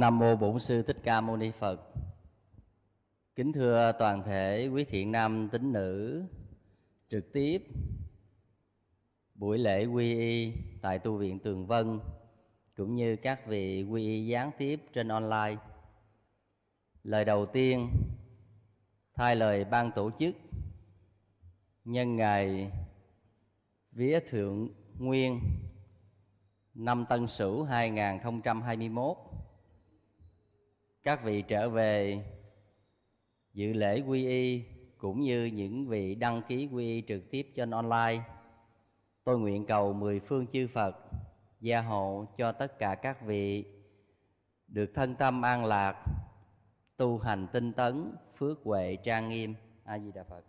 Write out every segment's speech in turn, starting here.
Nam mô Bổn sư Thích Ca Mâu Ni Phật. Kính thưa toàn thể quý thiện nam tín nữ trực tiếp buổi lễ quy y tại tu viện Tường Vân cũng như các vị quy y gián tiếp trên online. Lời đầu tiên thay lời ban tổ chức nhân ngày vía thượng nguyên năm Tân Sửu 2021 các vị trở về dự lễ quy y cũng như những vị đăng ký quy y trực tiếp trên online. Tôi nguyện cầu mười phương chư Phật gia hộ cho tất cả các vị được thân tâm an lạc, tu hành tinh tấn, phước huệ trang nghiêm. A Di Đà Phật.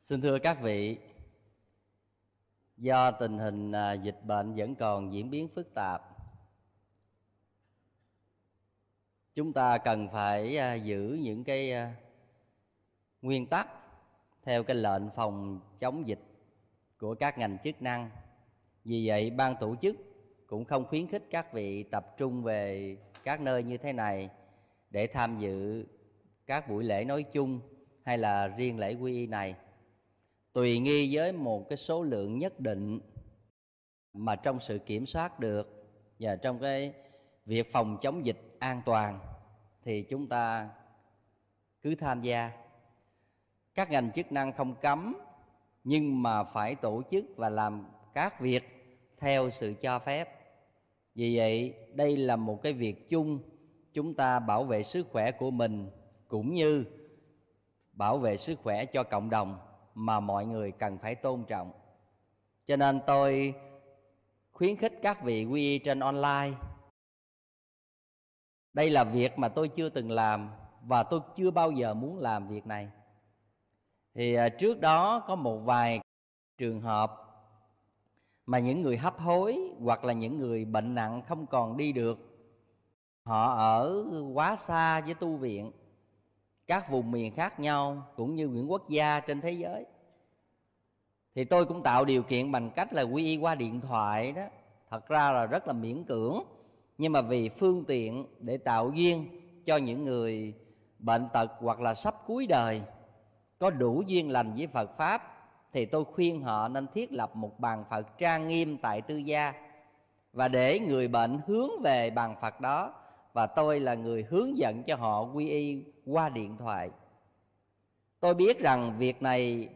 Xin thưa các vị, do tình hình à, dịch bệnh vẫn còn diễn biến phức tạp chúng ta cần phải à, giữ những cái à, nguyên tắc theo cái lệnh phòng chống dịch của các ngành chức năng vì vậy ban tổ chức cũng không khuyến khích các vị tập trung về các nơi như thế này để tham dự các buổi lễ nói chung hay là riêng lễ quy y này tùy nghi với một cái số lượng nhất định mà trong sự kiểm soát được và trong cái việc phòng chống dịch an toàn thì chúng ta cứ tham gia các ngành chức năng không cấm nhưng mà phải tổ chức và làm các việc theo sự cho phép vì vậy đây là một cái việc chung chúng ta bảo vệ sức khỏe của mình cũng như bảo vệ sức khỏe cho cộng đồng mà mọi người cần phải tôn trọng cho nên tôi khuyến khích các vị quy y trên online đây là việc mà tôi chưa từng làm và tôi chưa bao giờ muốn làm việc này thì à, trước đó có một vài trường hợp mà những người hấp hối hoặc là những người bệnh nặng không còn đi được họ ở quá xa với tu viện các vùng miền khác nhau cũng như những quốc gia trên thế giới thì tôi cũng tạo điều kiện bằng cách là quy y qua điện thoại đó thật ra là rất là miễn cưỡng nhưng mà vì phương tiện để tạo duyên cho những người bệnh tật hoặc là sắp cuối đời có đủ duyên lành với Phật pháp thì tôi khuyên họ nên thiết lập một bàn Phật trang nghiêm tại tư gia và để người bệnh hướng về bàn Phật đó và tôi là người hướng dẫn cho họ quy y qua điện thoại tôi biết rằng việc này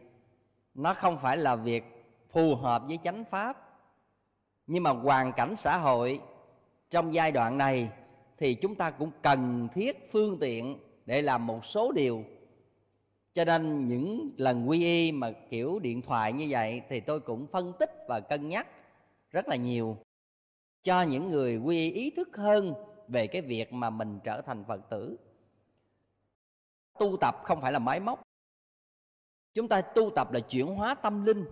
nó không phải là việc phù hợp với chánh pháp nhưng mà hoàn cảnh xã hội trong giai đoạn này thì chúng ta cũng cần thiết phương tiện để làm một số điều cho nên những lần quy y mà kiểu điện thoại như vậy thì tôi cũng phân tích và cân nhắc rất là nhiều cho những người quy y ý thức hơn về cái việc mà mình trở thành phật tử tu tập không phải là máy móc chúng ta tu tập là chuyển hóa tâm linh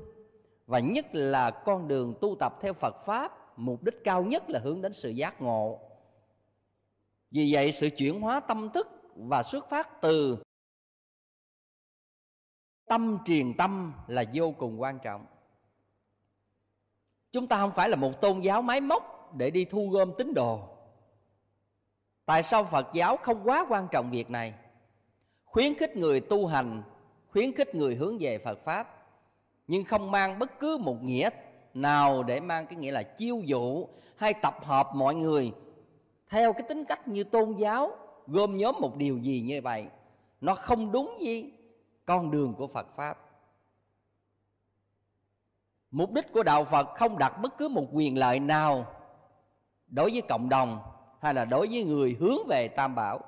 và nhất là con đường tu tập theo phật pháp mục đích cao nhất là hướng đến sự giác ngộ vì vậy sự chuyển hóa tâm thức và xuất phát từ tâm truyền tâm là vô cùng quan trọng chúng ta không phải là một tôn giáo máy móc để đi thu gom tín đồ Tại sao Phật giáo không quá quan trọng việc này? Khuyến khích người tu hành, khuyến khích người hướng về Phật Pháp Nhưng không mang bất cứ một nghĩa nào để mang cái nghĩa là chiêu dụ Hay tập hợp mọi người theo cái tính cách như tôn giáo Gồm nhóm một điều gì như vậy Nó không đúng gì con đường của Phật Pháp Mục đích của Đạo Phật không đặt bất cứ một quyền lợi nào đối với cộng đồng hay là đối với người hướng về tam bảo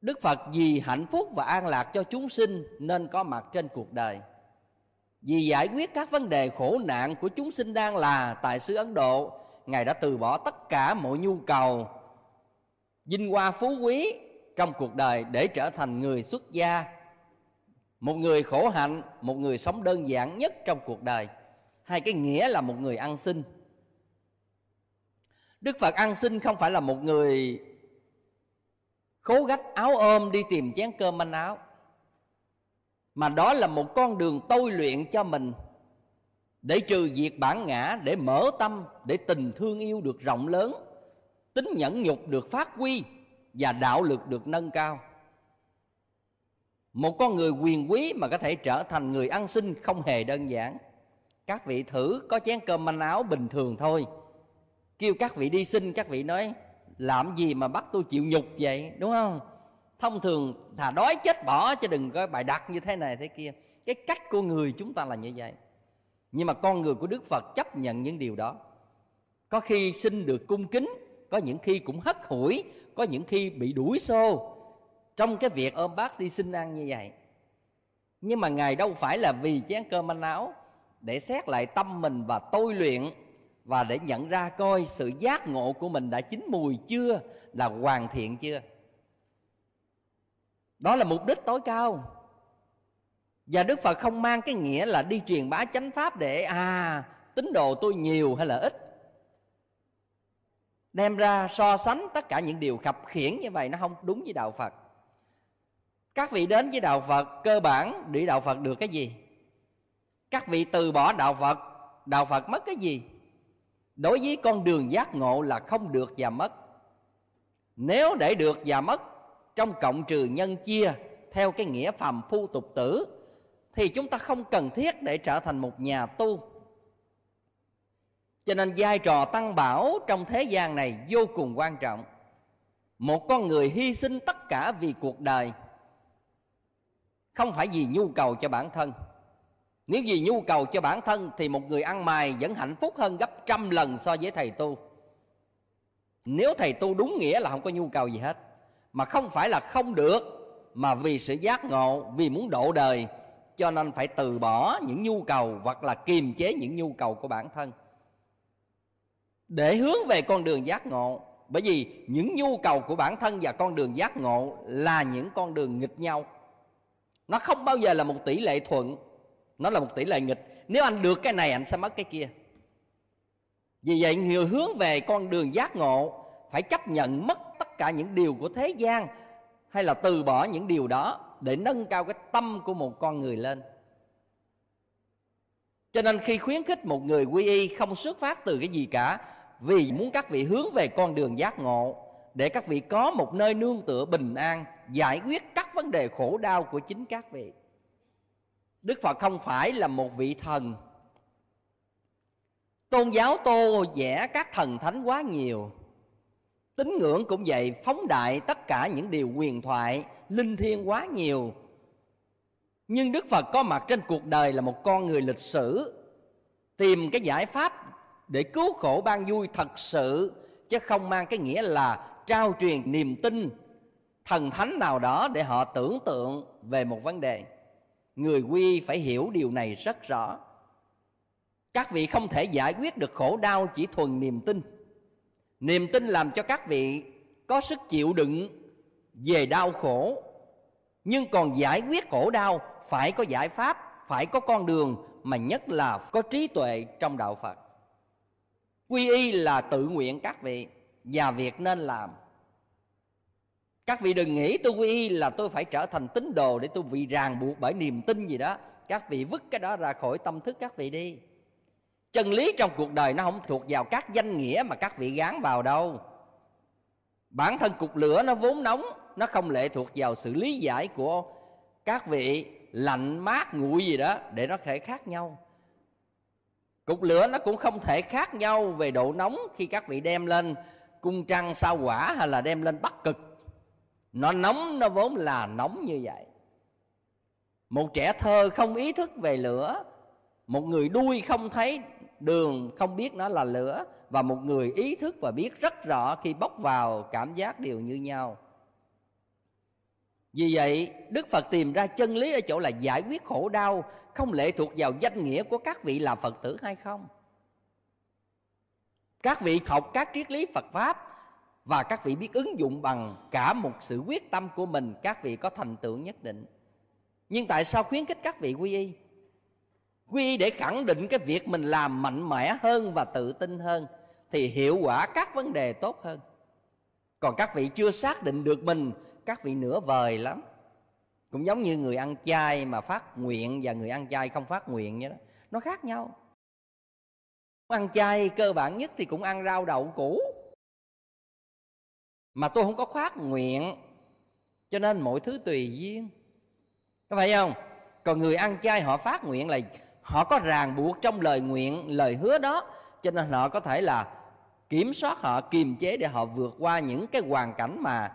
đức phật vì hạnh phúc và an lạc cho chúng sinh nên có mặt trên cuộc đời vì giải quyết các vấn đề khổ nạn của chúng sinh đang là tại xứ ấn độ ngài đã từ bỏ tất cả mọi nhu cầu vinh hoa phú quý trong cuộc đời để trở thành người xuất gia một người khổ hạnh một người sống đơn giản nhất trong cuộc đời hai cái nghĩa là một người ăn xin Đức Phật ăn xin không phải là một người cố gách áo ôm đi tìm chén cơm manh áo mà đó là một con đường tôi luyện cho mình để trừ diệt bản ngã để mở tâm để tình thương yêu được rộng lớn tính nhẫn nhục được phát huy và đạo lực được nâng cao một con người quyền quý mà có thể trở thành người ăn xin không hề đơn giản các vị thử có chén cơm manh áo bình thường thôi kêu các vị đi xin các vị nói làm gì mà bắt tôi chịu nhục vậy đúng không thông thường thà đói chết bỏ chứ đừng có bài đặt như thế này thế kia cái cách của người chúng ta là như vậy nhưng mà con người của đức phật chấp nhận những điều đó có khi xin được cung kính có những khi cũng hất hủi có những khi bị đuổi xô trong cái việc ôm bác đi xin ăn như vậy nhưng mà ngài đâu phải là vì chén cơm manh áo để xét lại tâm mình và tôi luyện và để nhận ra coi sự giác ngộ của mình đã chín mùi chưa là hoàn thiện chưa đó là mục đích tối cao và đức phật không mang cái nghĩa là đi truyền bá chánh pháp để à tín đồ tôi nhiều hay là ít đem ra so sánh tất cả những điều khập khiển như vậy nó không đúng với đạo phật các vị đến với đạo phật cơ bản để đạo phật được cái gì các vị từ bỏ đạo phật đạo phật mất cái gì đối với con đường giác ngộ là không được và mất nếu để được và mất trong cộng trừ nhân chia theo cái nghĩa phàm phu tục tử thì chúng ta không cần thiết để trở thành một nhà tu cho nên vai trò tăng bảo trong thế gian này vô cùng quan trọng một con người hy sinh tất cả vì cuộc đời không phải vì nhu cầu cho bản thân nếu vì nhu cầu cho bản thân thì một người ăn mài vẫn hạnh phúc hơn gấp trăm lần so với thầy tu. Nếu thầy tu đúng nghĩa là không có nhu cầu gì hết. Mà không phải là không được mà vì sự giác ngộ, vì muốn độ đời cho nên phải từ bỏ những nhu cầu hoặc là kiềm chế những nhu cầu của bản thân để hướng về con đường giác ngộ bởi vì những nhu cầu của bản thân và con đường giác ngộ là những con đường nghịch nhau nó không bao giờ là một tỷ lệ thuận nó là một tỷ lệ nghịch nếu anh được cái này anh sẽ mất cái kia vì vậy người hướng về con đường giác ngộ phải chấp nhận mất tất cả những điều của thế gian hay là từ bỏ những điều đó để nâng cao cái tâm của một con người lên cho nên khi khuyến khích một người quy y không xuất phát từ cái gì cả vì muốn các vị hướng về con đường giác ngộ để các vị có một nơi nương tựa bình an giải quyết các vấn đề khổ đau của chính các vị Đức Phật không phải là một vị thần Tôn giáo tô vẽ các thần thánh quá nhiều Tín ngưỡng cũng vậy Phóng đại tất cả những điều quyền thoại Linh thiêng quá nhiều Nhưng Đức Phật có mặt trên cuộc đời Là một con người lịch sử Tìm cái giải pháp Để cứu khổ ban vui thật sự Chứ không mang cái nghĩa là Trao truyền niềm tin Thần thánh nào đó để họ tưởng tượng Về một vấn đề người quy phải hiểu điều này rất rõ các vị không thể giải quyết được khổ đau chỉ thuần niềm tin niềm tin làm cho các vị có sức chịu đựng về đau khổ nhưng còn giải quyết khổ đau phải có giải pháp phải có con đường mà nhất là có trí tuệ trong đạo phật quy y là tự nguyện các vị và việc nên làm các vị đừng nghĩ tôi quy y là tôi phải trở thành tín đồ để tôi bị ràng buộc bởi niềm tin gì đó các vị vứt cái đó ra khỏi tâm thức các vị đi chân lý trong cuộc đời nó không thuộc vào các danh nghĩa mà các vị gán vào đâu bản thân cục lửa nó vốn nóng nó không lệ thuộc vào sự lý giải của các vị lạnh mát nguội gì đó để nó thể khác nhau cục lửa nó cũng không thể khác nhau về độ nóng khi các vị đem lên cung trăng sao quả hay là đem lên bắc cực nó nóng nó vốn là nóng như vậy một trẻ thơ không ý thức về lửa một người đuôi không thấy đường không biết nó là lửa và một người ý thức và biết rất rõ khi bốc vào cảm giác đều như nhau vì vậy đức phật tìm ra chân lý ở chỗ là giải quyết khổ đau không lệ thuộc vào danh nghĩa của các vị là phật tử hay không các vị học các triết lý phật pháp và các vị biết ứng dụng bằng cả một sự quyết tâm của mình các vị có thành tựu nhất định nhưng tại sao khuyến khích các vị quy y quy y để khẳng định cái việc mình làm mạnh mẽ hơn và tự tin hơn thì hiệu quả các vấn đề tốt hơn còn các vị chưa xác định được mình các vị nửa vời lắm cũng giống như người ăn chay mà phát nguyện và người ăn chay không phát nguyện vậy đó nó khác nhau ăn chay cơ bản nhất thì cũng ăn rau đậu củ mà tôi không có khoát nguyện cho nên mọi thứ tùy duyên có phải không còn người ăn chay họ phát nguyện là họ có ràng buộc trong lời nguyện lời hứa đó cho nên họ có thể là kiểm soát họ kiềm chế để họ vượt qua những cái hoàn cảnh mà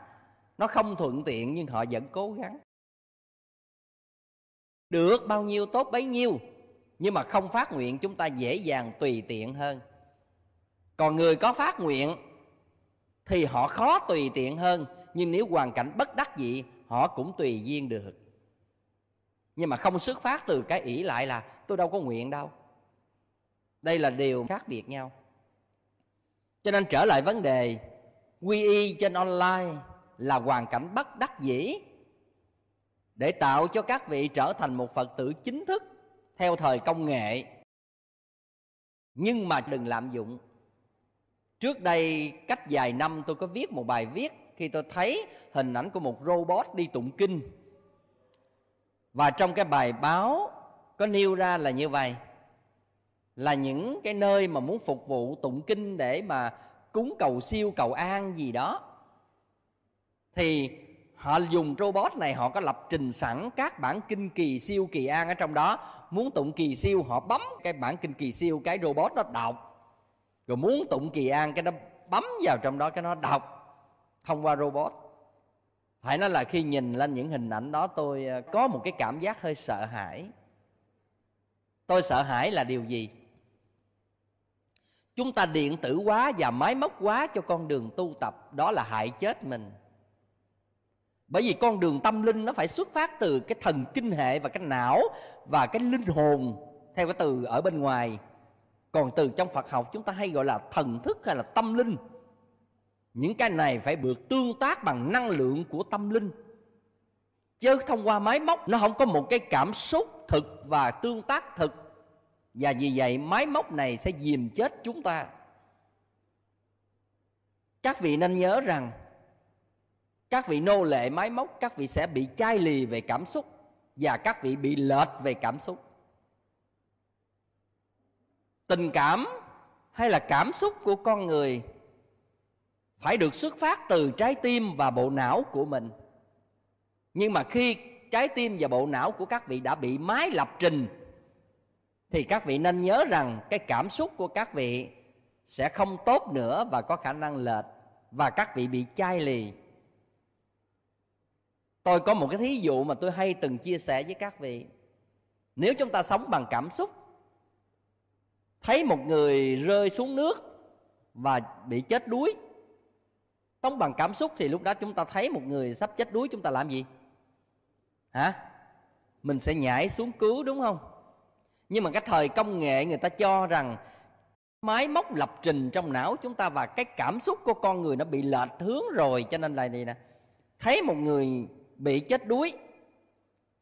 nó không thuận tiện nhưng họ vẫn cố gắng được bao nhiêu tốt bấy nhiêu nhưng mà không phát nguyện chúng ta dễ dàng tùy tiện hơn còn người có phát nguyện thì họ khó tùy tiện hơn nhưng nếu hoàn cảnh bất đắc dĩ họ cũng tùy duyên được nhưng mà không xuất phát từ cái ỷ lại là tôi đâu có nguyện đâu đây là điều khác biệt nhau cho nên trở lại vấn đề quy y trên online là hoàn cảnh bất đắc dĩ để tạo cho các vị trở thành một phật tử chính thức theo thời công nghệ nhưng mà đừng lạm dụng Trước đây cách vài năm tôi có viết một bài viết khi tôi thấy hình ảnh của một robot đi tụng kinh. Và trong cái bài báo có nêu ra là như vậy là những cái nơi mà muốn phục vụ tụng kinh để mà cúng cầu siêu cầu an gì đó thì họ dùng robot này họ có lập trình sẵn các bản kinh kỳ siêu kỳ an ở trong đó muốn tụng kỳ siêu họ bấm cái bản kinh kỳ siêu cái robot nó đọc rồi muốn tụng kỳ an cái nó bấm vào trong đó cái nó đọc thông qua robot phải nói là khi nhìn lên những hình ảnh đó tôi ờ, có một cái cảm giác hơi sợ hãi tôi sợ hãi là điều gì chúng ta điện tử quá và máy móc quá cho con đường tu tập đó là hại chết mình bởi vì con đường tâm linh nó phải xuất phát từ cái thần kinh hệ và cái não và cái linh hồn theo cái từ ở bên ngoài còn từ trong phật học chúng ta hay gọi là thần thức hay là tâm linh những cái này phải được tương tác bằng năng lượng của tâm linh chứ thông qua máy móc nó không có một cái cảm xúc thực và tương tác thực và vì vậy máy móc này sẽ dìm chết chúng ta các vị nên nhớ rằng các vị nô lệ máy móc các vị sẽ bị chai lì về cảm xúc và các vị bị lệch về cảm xúc tình cảm hay là cảm xúc của con người phải được xuất phát từ trái tim và bộ não của mình nhưng mà khi trái tim và bộ não của các vị đã bị mái lập trình thì các vị nên nhớ rằng cái cảm xúc của các vị sẽ không tốt nữa và có khả năng lệch và các vị bị chai lì tôi có một cái thí dụ mà tôi hay từng chia sẻ với các vị nếu chúng ta sống bằng cảm xúc thấy một người rơi xuống nước và bị chết đuối sống bằng cảm xúc thì lúc đó chúng ta thấy một người sắp chết đuối chúng ta làm gì hả mình sẽ nhảy xuống cứu đúng không nhưng mà cái thời công nghệ người ta cho rằng máy móc lập trình trong não chúng ta và cái cảm xúc của con người nó bị lệch hướng rồi cho nên là gì nè thấy một người bị chết đuối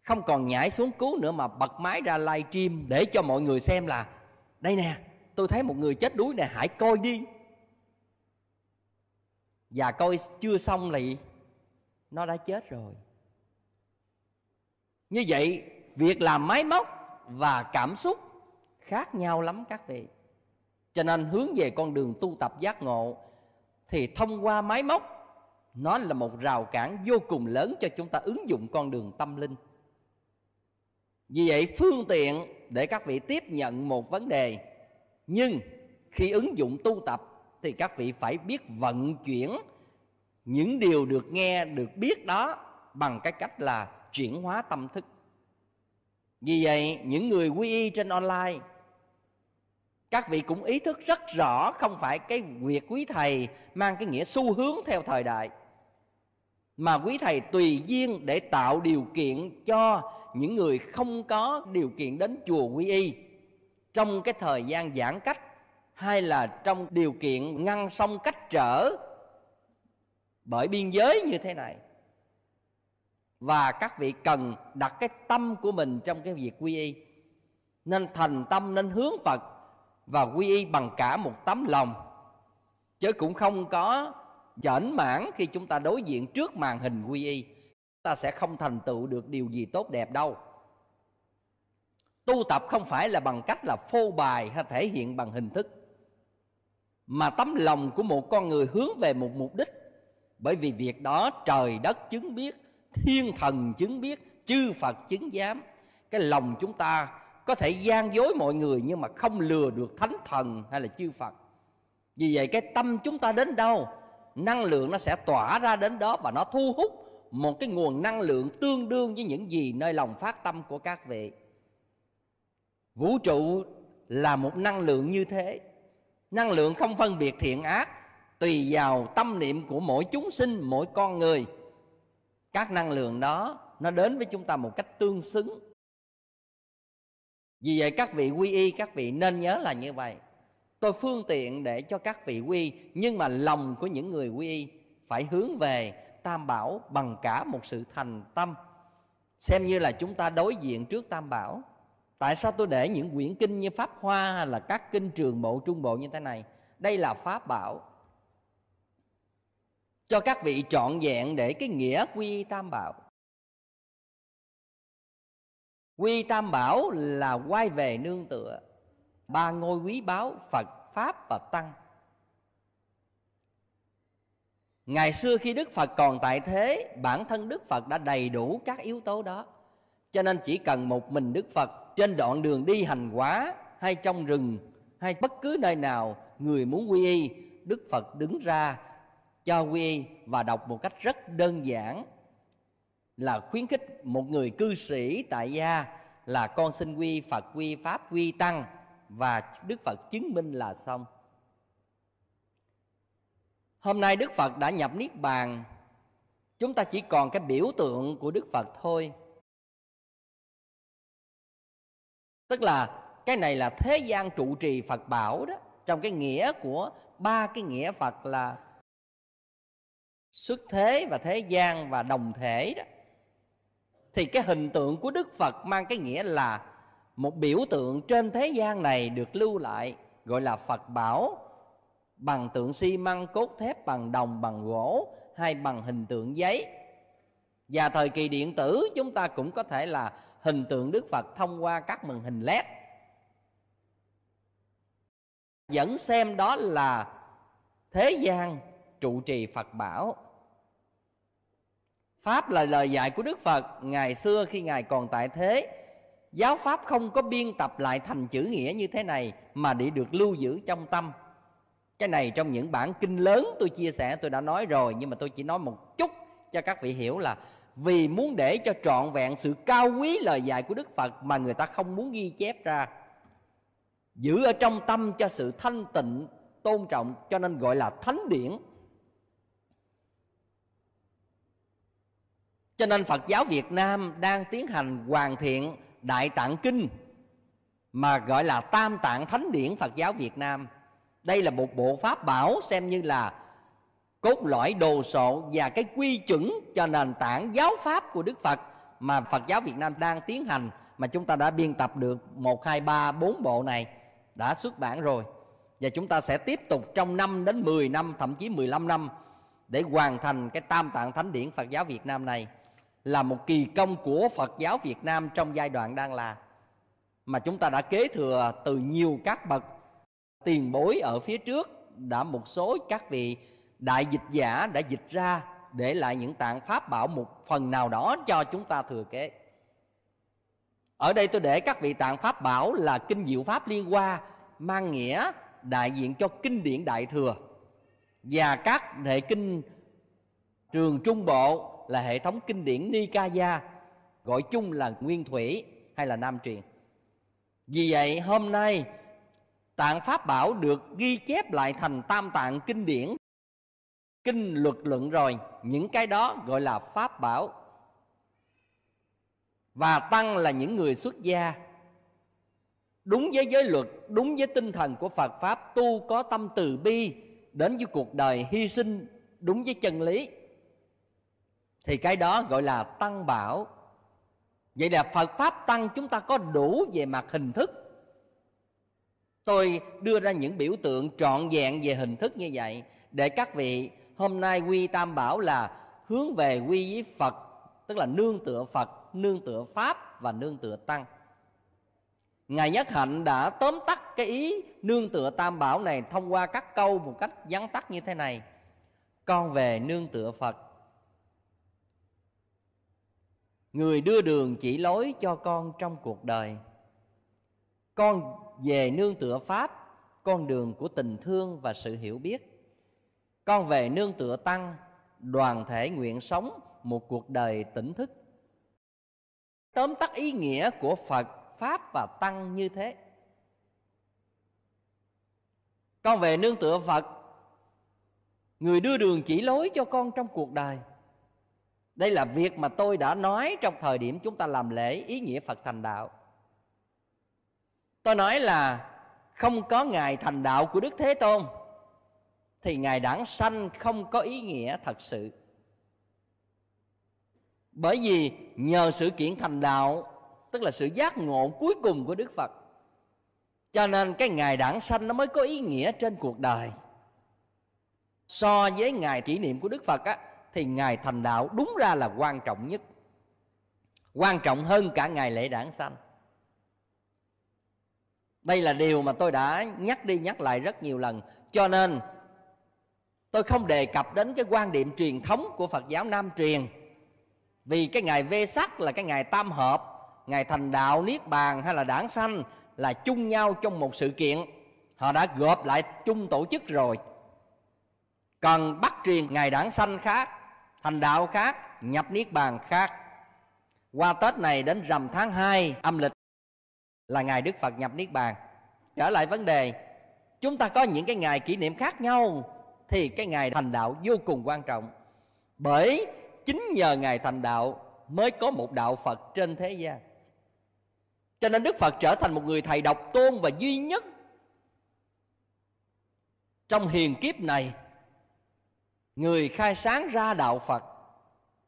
không còn nhảy xuống cứu nữa mà bật máy ra live stream để cho mọi người xem là đây nè tôi thấy một người chết đuối nè hãy coi đi và coi chưa xong lại nó đã chết rồi như vậy việc làm máy móc và cảm xúc khác nhau lắm các vị cho nên hướng về con đường tu tập giác ngộ thì thông qua máy móc nó là một rào cản vô cùng lớn cho chúng ta ứng dụng con đường tâm linh vì vậy phương tiện để các vị tiếp nhận một vấn đề nhưng khi ứng dụng tu tập thì các vị phải biết vận chuyển những điều được nghe được biết đó bằng cái cách là chuyển hóa tâm thức vì vậy những người quy y trên online các vị cũng ý thức rất rõ không phải cái việc quý thầy mang cái nghĩa xu hướng theo thời đại mà quý thầy tùy duyên để tạo điều kiện cho những người không có điều kiện đến chùa quy y trong cái thời gian giãn cách hay là trong điều kiện ngăn sông cách trở bởi biên giới như thế này và các vị cần đặt cái tâm của mình trong cái việc quy y nên thành tâm nên hướng phật và quy y bằng cả một tấm lòng chứ cũng không có chởn mãn khi chúng ta đối diện trước màn hình quy y ta sẽ không thành tựu được điều gì tốt đẹp đâu tu tập không phải là bằng cách là phô bài hay thể hiện bằng hình thức mà tấm lòng của một con người hướng về một mục đích bởi vì việc đó trời đất chứng biết thiên thần chứng biết chư phật chứng giám cái lòng chúng ta có thể gian dối mọi người nhưng mà không lừa được thánh thần hay là chư phật vì vậy cái tâm chúng ta đến đâu năng lượng nó sẽ tỏa ra đến đó và nó thu hút một cái nguồn năng lượng tương đương với những gì nơi lòng phát tâm của các vị vũ trụ là một năng lượng như thế năng lượng không phân biệt thiện ác tùy vào tâm niệm của mỗi chúng sinh mỗi con người các năng lượng đó nó đến với chúng ta một cách tương xứng vì vậy các vị quy y các vị nên nhớ là như vậy tôi phương tiện để cho các vị quy nhưng mà lòng của những người quy phải hướng về tam bảo bằng cả một sự thành tâm xem như là chúng ta đối diện trước tam bảo tại sao tôi để những quyển kinh như pháp hoa hay là các kinh trường bộ trung bộ như thế này đây là pháp bảo cho các vị trọn vẹn để cái nghĩa quy tam bảo quy tam bảo là quay về nương tựa ba ngôi quý báu Phật, Pháp và Tăng. Ngày xưa khi Đức Phật còn tại thế, bản thân Đức Phật đã đầy đủ các yếu tố đó. Cho nên chỉ cần một mình Đức Phật trên đoạn đường đi hành hóa hay trong rừng hay bất cứ nơi nào người muốn quy y, Đức Phật đứng ra cho quy y và đọc một cách rất đơn giản là khuyến khích một người cư sĩ tại gia là con xin quy Phật quy Pháp quy Tăng và Đức Phật chứng minh là xong. Hôm nay Đức Phật đã nhập Niết Bàn, chúng ta chỉ còn cái biểu tượng của Đức Phật thôi. Tức là cái này là thế gian trụ trì Phật bảo đó, trong cái nghĩa của ba cái nghĩa Phật là xuất thế và thế gian và đồng thể đó. Thì cái hình tượng của Đức Phật mang cái nghĩa là một biểu tượng trên thế gian này được lưu lại gọi là Phật bảo bằng tượng xi măng, cốt thép, bằng đồng, bằng gỗ hay bằng hình tượng giấy. Và thời kỳ điện tử chúng ta cũng có thể là hình tượng Đức Phật thông qua các màn hình LED. Vẫn xem đó là thế gian trụ trì Phật bảo. Pháp là lời dạy của Đức Phật ngày xưa khi Ngài còn tại thế Giáo pháp không có biên tập lại thành chữ nghĩa như thế này Mà để được lưu giữ trong tâm Cái này trong những bản kinh lớn tôi chia sẻ tôi đã nói rồi Nhưng mà tôi chỉ nói một chút cho các vị hiểu là Vì muốn để cho trọn vẹn sự cao quý lời dạy của Đức Phật Mà người ta không muốn ghi chép ra Giữ ở trong tâm cho sự thanh tịnh tôn trọng Cho nên gọi là thánh điển Cho nên Phật giáo Việt Nam đang tiến hành hoàn thiện Đại Tạng Kinh mà gọi là Tam Tạng Thánh Điển Phật giáo Việt Nam. Đây là một bộ pháp bảo xem như là cốt lõi đồ sộ và cái quy chuẩn cho nền tảng giáo pháp của Đức Phật mà Phật giáo Việt Nam đang tiến hành mà chúng ta đã biên tập được 1 2 3 4 bộ này đã xuất bản rồi. Và chúng ta sẽ tiếp tục trong 5 đến 10 năm thậm chí 15 năm để hoàn thành cái Tam Tạng Thánh Điển Phật giáo Việt Nam này là một kỳ công của Phật giáo Việt Nam trong giai đoạn đang là mà chúng ta đã kế thừa từ nhiều các bậc tiền bối ở phía trước đã một số các vị đại dịch giả đã dịch ra để lại những tạng pháp bảo một phần nào đó cho chúng ta thừa kế. Ở đây tôi để các vị tạng pháp bảo là kinh diệu pháp liên hoa mang nghĩa đại diện cho kinh điển đại thừa và các hệ kinh trường trung bộ là hệ thống kinh điển Nikaya gọi chung là Nguyên Thủy hay là Nam Truyền. Vì vậy hôm nay Tạng Pháp Bảo được ghi chép lại thành tam tạng kinh điển Kinh luật luận rồi Những cái đó gọi là Pháp Bảo Và Tăng là những người xuất gia Đúng với giới luật Đúng với tinh thần của Phật Pháp Tu có tâm từ bi Đến với cuộc đời hy sinh Đúng với chân lý thì cái đó gọi là tăng bảo vậy là phật pháp tăng chúng ta có đủ về mặt hình thức tôi đưa ra những biểu tượng trọn vẹn về hình thức như vậy để các vị hôm nay quy tam bảo là hướng về quy với phật tức là nương tựa phật nương tựa pháp và nương tựa tăng ngài nhất hạnh đã tóm tắt cái ý nương tựa tam bảo này thông qua các câu một cách vắn tắt như thế này con về nương tựa phật người đưa đường chỉ lối cho con trong cuộc đời con về nương tựa pháp con đường của tình thương và sự hiểu biết con về nương tựa tăng đoàn thể nguyện sống một cuộc đời tỉnh thức tóm tắt ý nghĩa của phật pháp và tăng như thế con về nương tựa phật người đưa đường chỉ lối cho con trong cuộc đời đây là việc mà tôi đã nói trong thời điểm chúng ta làm lễ ý nghĩa phật thành đạo tôi nói là không có ngày thành đạo của đức thế tôn thì ngài đản sanh không có ý nghĩa thật sự bởi vì nhờ sự kiện thành đạo tức là sự giác ngộ cuối cùng của đức phật cho nên cái ngày đản sanh nó mới có ý nghĩa trên cuộc đời so với ngày kỷ niệm của đức phật á thì ngày thành đạo đúng ra là quan trọng nhất quan trọng hơn cả ngày lễ đảng sanh đây là điều mà tôi đã nhắc đi nhắc lại rất nhiều lần cho nên tôi không đề cập đến cái quan điểm truyền thống của phật giáo nam truyền vì cái ngày vê sắc là cái ngày tam hợp ngày thành đạo niết bàn hay là đảng sanh là chung nhau trong một sự kiện họ đã gộp lại chung tổ chức rồi cần bắt truyền ngày đảng sanh khác thành đạo khác nhập niết bàn khác qua tết này đến rằm tháng 2 âm lịch là ngày đức phật nhập niết bàn trở lại vấn đề chúng ta có những cái ngày kỷ niệm khác nhau thì cái ngày thành đạo vô cùng quan trọng bởi chính nhờ ngày thành đạo mới có một đạo phật trên thế gian cho nên đức phật trở thành một người thầy độc tôn và duy nhất trong hiền kiếp này người khai sáng ra đạo Phật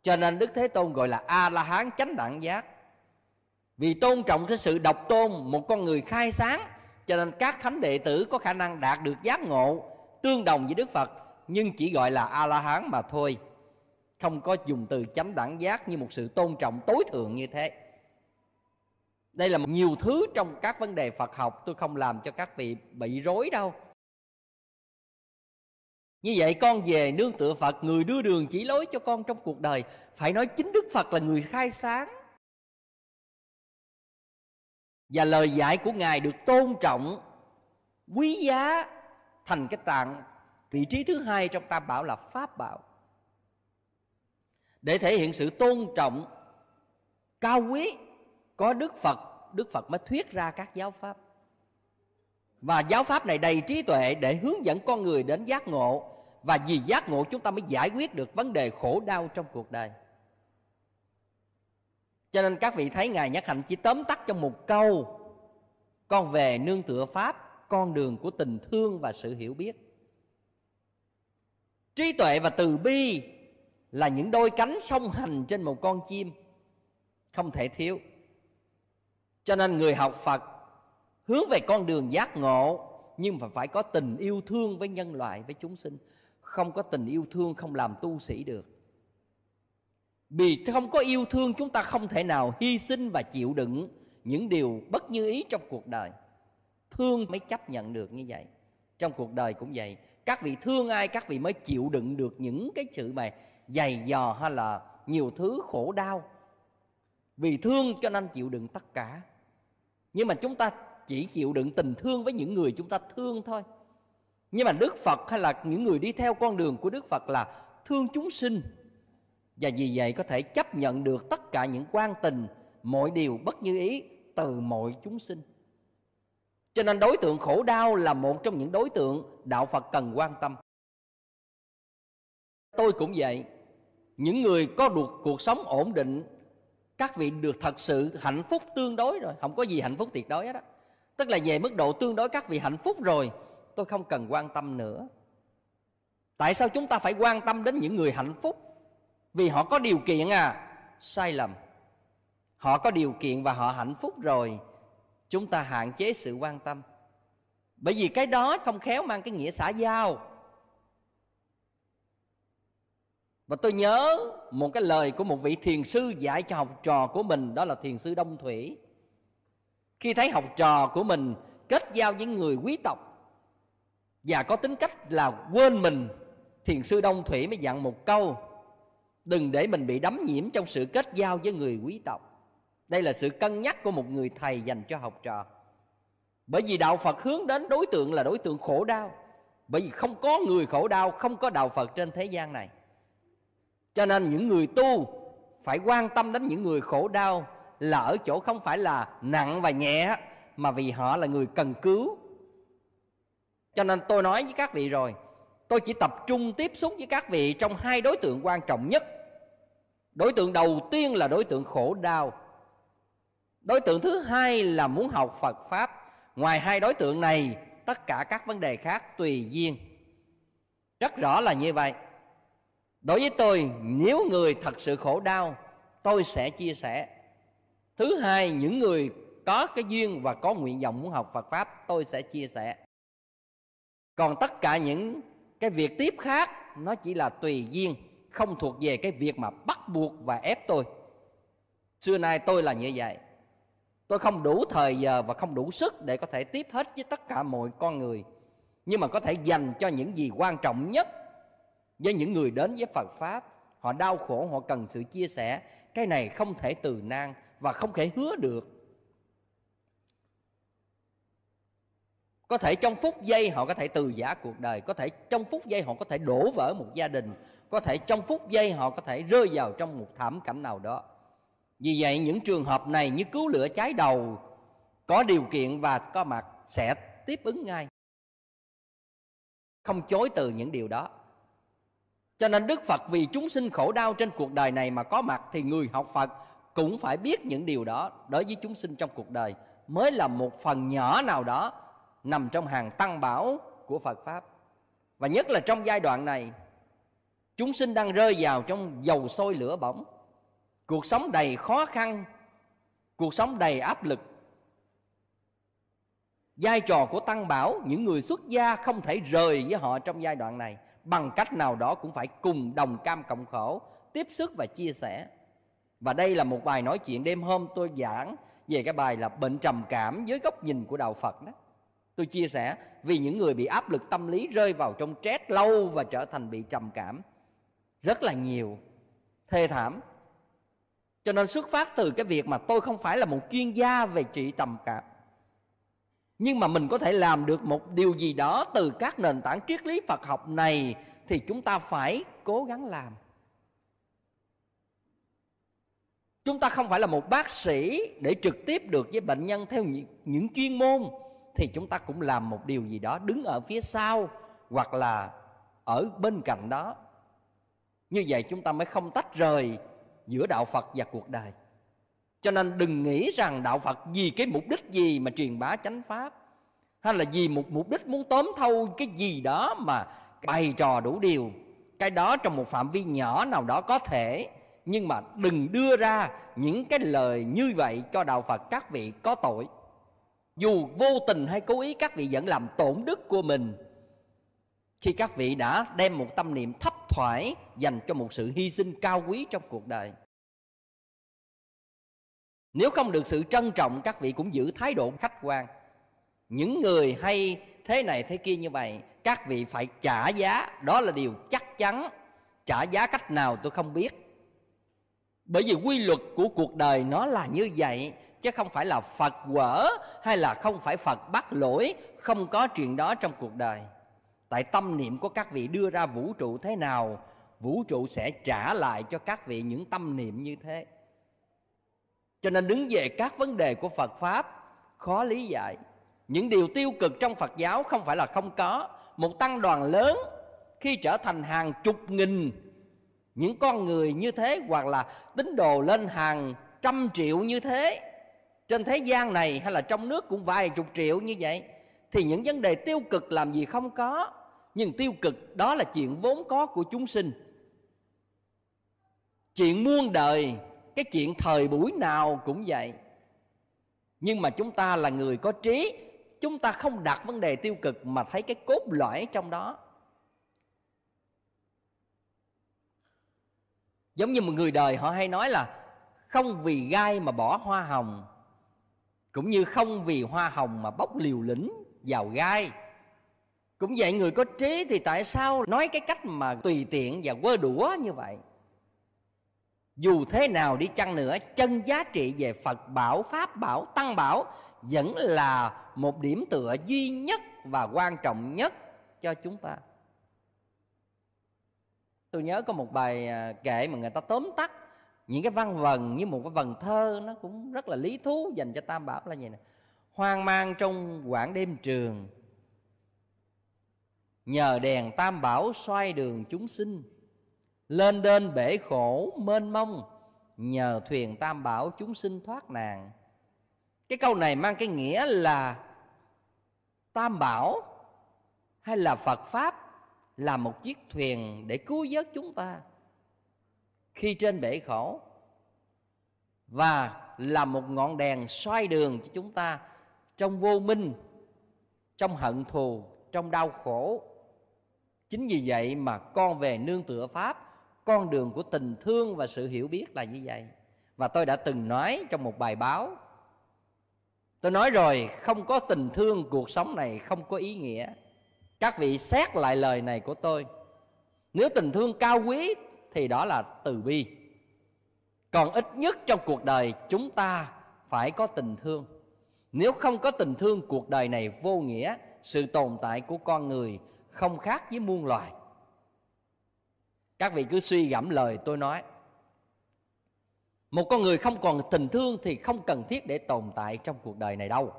cho nên Đức Thế Tôn gọi là A La Hán chánh đẳng giác. Vì tôn trọng cái sự độc tôn một con người khai sáng cho nên các thánh đệ tử có khả năng đạt được giác ngộ tương đồng với Đức Phật nhưng chỉ gọi là A La Hán mà thôi. Không có dùng từ chánh đẳng giác như một sự tôn trọng tối thượng như thế. Đây là nhiều thứ trong các vấn đề Phật học tôi không làm cho các vị bị rối đâu. Như vậy con về nương tựa Phật Người đưa đường chỉ lối cho con trong cuộc đời Phải nói chính Đức Phật là người khai sáng Và lời dạy của Ngài được tôn trọng Quý giá thành cái tạng Vị trí thứ hai trong Tam Bảo là Pháp Bảo Để thể hiện sự tôn trọng Cao quý Có Đức Phật Đức Phật mới thuyết ra các giáo Pháp Và giáo Pháp này đầy trí tuệ Để hướng dẫn con người đến giác ngộ và vì giác ngộ chúng ta mới giải quyết được vấn đề khổ đau trong cuộc đời cho nên các vị thấy ngài Nhất hạnh chỉ tóm tắt trong một câu con về nương tựa pháp con đường của tình thương và sự hiểu biết trí tuệ và từ bi là những đôi cánh song hành trên một con chim không thể thiếu cho nên người học phật hướng về con đường giác ngộ nhưng mà phải có tình yêu thương với nhân loại với chúng sinh không có tình yêu thương không làm tu sĩ được vì không có yêu thương chúng ta không thể nào hy sinh và chịu đựng những điều bất như ý trong cuộc đời thương mới chấp nhận được như vậy trong cuộc đời cũng vậy các vị thương ai các vị mới chịu đựng được những cái sự mà dày dò hay là nhiều thứ khổ đau vì thương cho nên chịu đựng tất cả nhưng mà chúng ta chỉ chịu đựng tình thương với những người chúng ta thương thôi nhưng mà đức phật hay là những người đi theo con đường của đức phật là thương chúng sinh và vì vậy có thể chấp nhận được tất cả những quan tình mọi điều bất như ý từ mọi chúng sinh cho nên đối tượng khổ đau là một trong những đối tượng đạo phật cần quan tâm tôi cũng vậy những người có được cuộc sống ổn định các vị được thật sự hạnh phúc tương đối rồi không có gì hạnh phúc tuyệt đối hết á tức là về mức độ tương đối các vị hạnh phúc rồi tôi không cần quan tâm nữa tại sao chúng ta phải quan tâm đến những người hạnh phúc vì họ có điều kiện à sai lầm họ có điều kiện và họ hạnh phúc rồi chúng ta hạn chế sự quan tâm bởi vì cái đó không khéo mang cái nghĩa xã giao và tôi nhớ một cái lời của một vị thiền sư dạy cho học trò của mình đó là thiền sư đông thủy khi thấy học trò của mình kết giao với người quý tộc và có tính cách là quên mình thiền sư đông thủy mới dặn một câu đừng để mình bị đắm nhiễm trong sự kết giao với người quý tộc đây là sự cân nhắc của một người thầy dành cho học trò bởi vì đạo phật hướng đến đối tượng là đối tượng khổ đau bởi vì không có người khổ đau không có đạo phật trên thế gian này cho nên những người tu phải quan tâm đến những người khổ đau là ở chỗ không phải là nặng và nhẹ mà vì họ là người cần cứu cho nên tôi nói với các vị rồi, tôi chỉ tập trung tiếp xúc với các vị trong hai đối tượng quan trọng nhất. Đối tượng đầu tiên là đối tượng khổ đau. Đối tượng thứ hai là muốn học Phật Pháp. Ngoài hai đối tượng này, tất cả các vấn đề khác tùy duyên. Rất rõ là như vậy. Đối với tôi, nếu người thật sự khổ đau, tôi sẽ chia sẻ. Thứ hai, những người có cái duyên và có nguyện vọng muốn học Phật Pháp, tôi sẽ chia sẻ còn tất cả những cái việc tiếp khác nó chỉ là tùy duyên không thuộc về cái việc mà bắt buộc và ép tôi xưa nay tôi là như vậy tôi không đủ thời giờ và không đủ sức để có thể tiếp hết với tất cả mọi con người nhưng mà có thể dành cho những gì quan trọng nhất với những người đến với phật pháp họ đau khổ họ cần sự chia sẻ cái này không thể từ nang và không thể hứa được có thể trong phút giây họ có thể từ giả cuộc đời có thể trong phút giây họ có thể đổ vỡ một gia đình có thể trong phút giây họ có thể rơi vào trong một thảm cảnh nào đó vì vậy những trường hợp này như cứu lửa cháy đầu có điều kiện và có mặt sẽ tiếp ứng ngay không chối từ những điều đó cho nên đức phật vì chúng sinh khổ đau trên cuộc đời này mà có mặt thì người học phật cũng phải biết những điều đó đối với chúng sinh trong cuộc đời mới là một phần nhỏ nào đó nằm trong hàng tăng bảo của Phật Pháp. Và nhất là trong giai đoạn này, chúng sinh đang rơi vào trong dầu sôi lửa bỏng. Cuộc sống đầy khó khăn, cuộc sống đầy áp lực. Vai trò của Tăng Bảo, những người xuất gia không thể rời với họ trong giai đoạn này. Bằng cách nào đó cũng phải cùng đồng cam cộng khổ, tiếp sức và chia sẻ. Và đây là một bài nói chuyện đêm hôm tôi giảng về cái bài là bệnh trầm cảm dưới góc nhìn của Đạo Phật đó tôi chia sẻ vì những người bị áp lực tâm lý rơi vào trong stress lâu và trở thành bị trầm cảm rất là nhiều thê thảm cho nên xuất phát từ cái việc mà tôi không phải là một chuyên gia về trị trầm cảm nhưng mà mình có thể làm được một điều gì đó từ các nền tảng triết lý Phật học này thì chúng ta phải cố gắng làm. Chúng ta không phải là một bác sĩ để trực tiếp được với bệnh nhân theo những chuyên môn thì chúng ta cũng làm một điều gì đó đứng ở phía sau hoặc là ở bên cạnh đó như vậy chúng ta mới không tách rời giữa đạo phật và cuộc đời cho nên đừng nghĩ rằng đạo phật vì cái mục đích gì mà truyền bá chánh pháp hay là vì một mục đích muốn tóm thâu cái gì đó mà bày trò đủ điều cái đó trong một phạm vi nhỏ nào đó có thể nhưng mà đừng đưa ra những cái lời như vậy cho đạo phật các vị có tội dù vô tình hay cố ý các vị vẫn làm tổn đức của mình khi các vị đã đem một tâm niệm thấp thoải dành cho một sự hy sinh cao quý trong cuộc đời nếu không được sự trân trọng các vị cũng giữ thái độ khách quan những người hay thế này thế kia như vậy các vị phải trả giá đó là điều chắc chắn trả giá cách nào tôi không biết bởi vì quy luật của cuộc đời nó là như vậy chứ không phải là phật quở hay là không phải phật bắt lỗi không có chuyện đó trong cuộc đời tại tâm niệm của các vị đưa ra vũ trụ thế nào vũ trụ sẽ trả lại cho các vị những tâm niệm như thế cho nên đứng về các vấn đề của phật pháp khó lý giải những điều tiêu cực trong phật giáo không phải là không có một tăng đoàn lớn khi trở thành hàng chục nghìn những con người như thế hoặc là tín đồ lên hàng trăm triệu như thế trên thế gian này hay là trong nước cũng vài chục triệu như vậy thì những vấn đề tiêu cực làm gì không có nhưng tiêu cực đó là chuyện vốn có của chúng sinh chuyện muôn đời cái chuyện thời buổi nào cũng vậy nhưng mà chúng ta là người có trí chúng ta không đặt vấn đề tiêu cực mà thấy cái cốt lõi trong đó giống như một người đời họ hay nói là không vì gai mà bỏ hoa hồng cũng như không vì hoa hồng mà bóc liều lĩnh vào gai cũng vậy người có trí thì tại sao nói cái cách mà tùy tiện và quơ đũa như vậy dù thế nào đi chăng nữa chân giá trị về phật bảo pháp bảo tăng bảo vẫn là một điểm tựa duy nhất và quan trọng nhất cho chúng ta tôi nhớ có một bài à, kệ mà người ta tóm tắt những cái văn vần như một cái vần thơ nó cũng rất là lý thú dành cho tam bảo là gì nè hoang mang trong quãng đêm trường nhờ đèn tam bảo xoay đường chúng sinh lên đên bể khổ mênh mông nhờ thuyền tam bảo chúng sinh thoát nạn cái câu này mang cái nghĩa là tam bảo hay là phật pháp là một chiếc thuyền để cứu vớt chúng ta khi trên bể khổ và là một ngọn đèn soi đường cho chúng ta trong vô minh trong hận thù trong đau khổ chính vì vậy mà con về nương tựa pháp con đường của tình thương và sự hiểu biết là như vậy và tôi đã từng nói trong một bài báo tôi nói rồi không có tình thương cuộc sống này không có ý nghĩa các vị xét lại lời này của tôi nếu tình thương cao quý thì đó là từ bi còn ít nhất trong cuộc đời chúng ta phải có tình thương nếu không có tình thương cuộc đời này vô nghĩa sự tồn tại của con người không khác với muôn loài các vị cứ suy gẫm lời tôi nói một con người không còn tình thương thì không cần thiết để tồn tại trong cuộc đời này đâu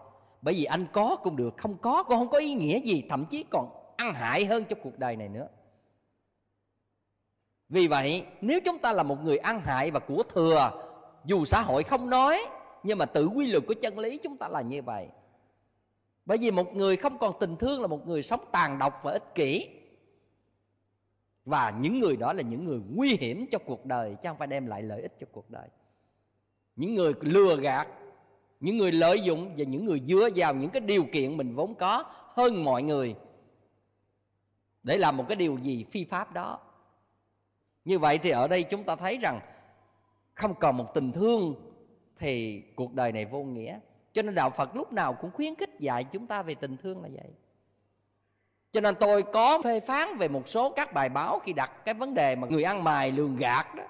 bởi vì anh có cũng được không có cũng không có ý nghĩa gì thậm chí còn ăn hại hơn cho cuộc đời này nữa vì vậy nếu chúng ta là một người ăn hại và của thừa dù xã hội không nói nhưng mà tự quy luật của chân lý chúng ta là như vậy bởi vì một người không còn tình thương là một người sống tàn độc và ích kỷ và những người đó là những người nguy hiểm cho cuộc đời chứ không phải đem lại lợi ích cho cuộc đời những người lừa gạt những người lợi dụng và những người dựa vào những cái điều kiện mình vốn có hơn mọi người để làm một cái điều gì phi pháp đó như vậy thì ở đây chúng ta thấy rằng không còn một tình thương thì cuộc đời này vô nghĩa cho nên đạo phật lúc nào cũng khuyến khích dạy chúng ta về tình thương là vậy cho nên tôi có phê phán về một số các bài báo khi đặt cái vấn đề mà người ăn mài lường gạt đó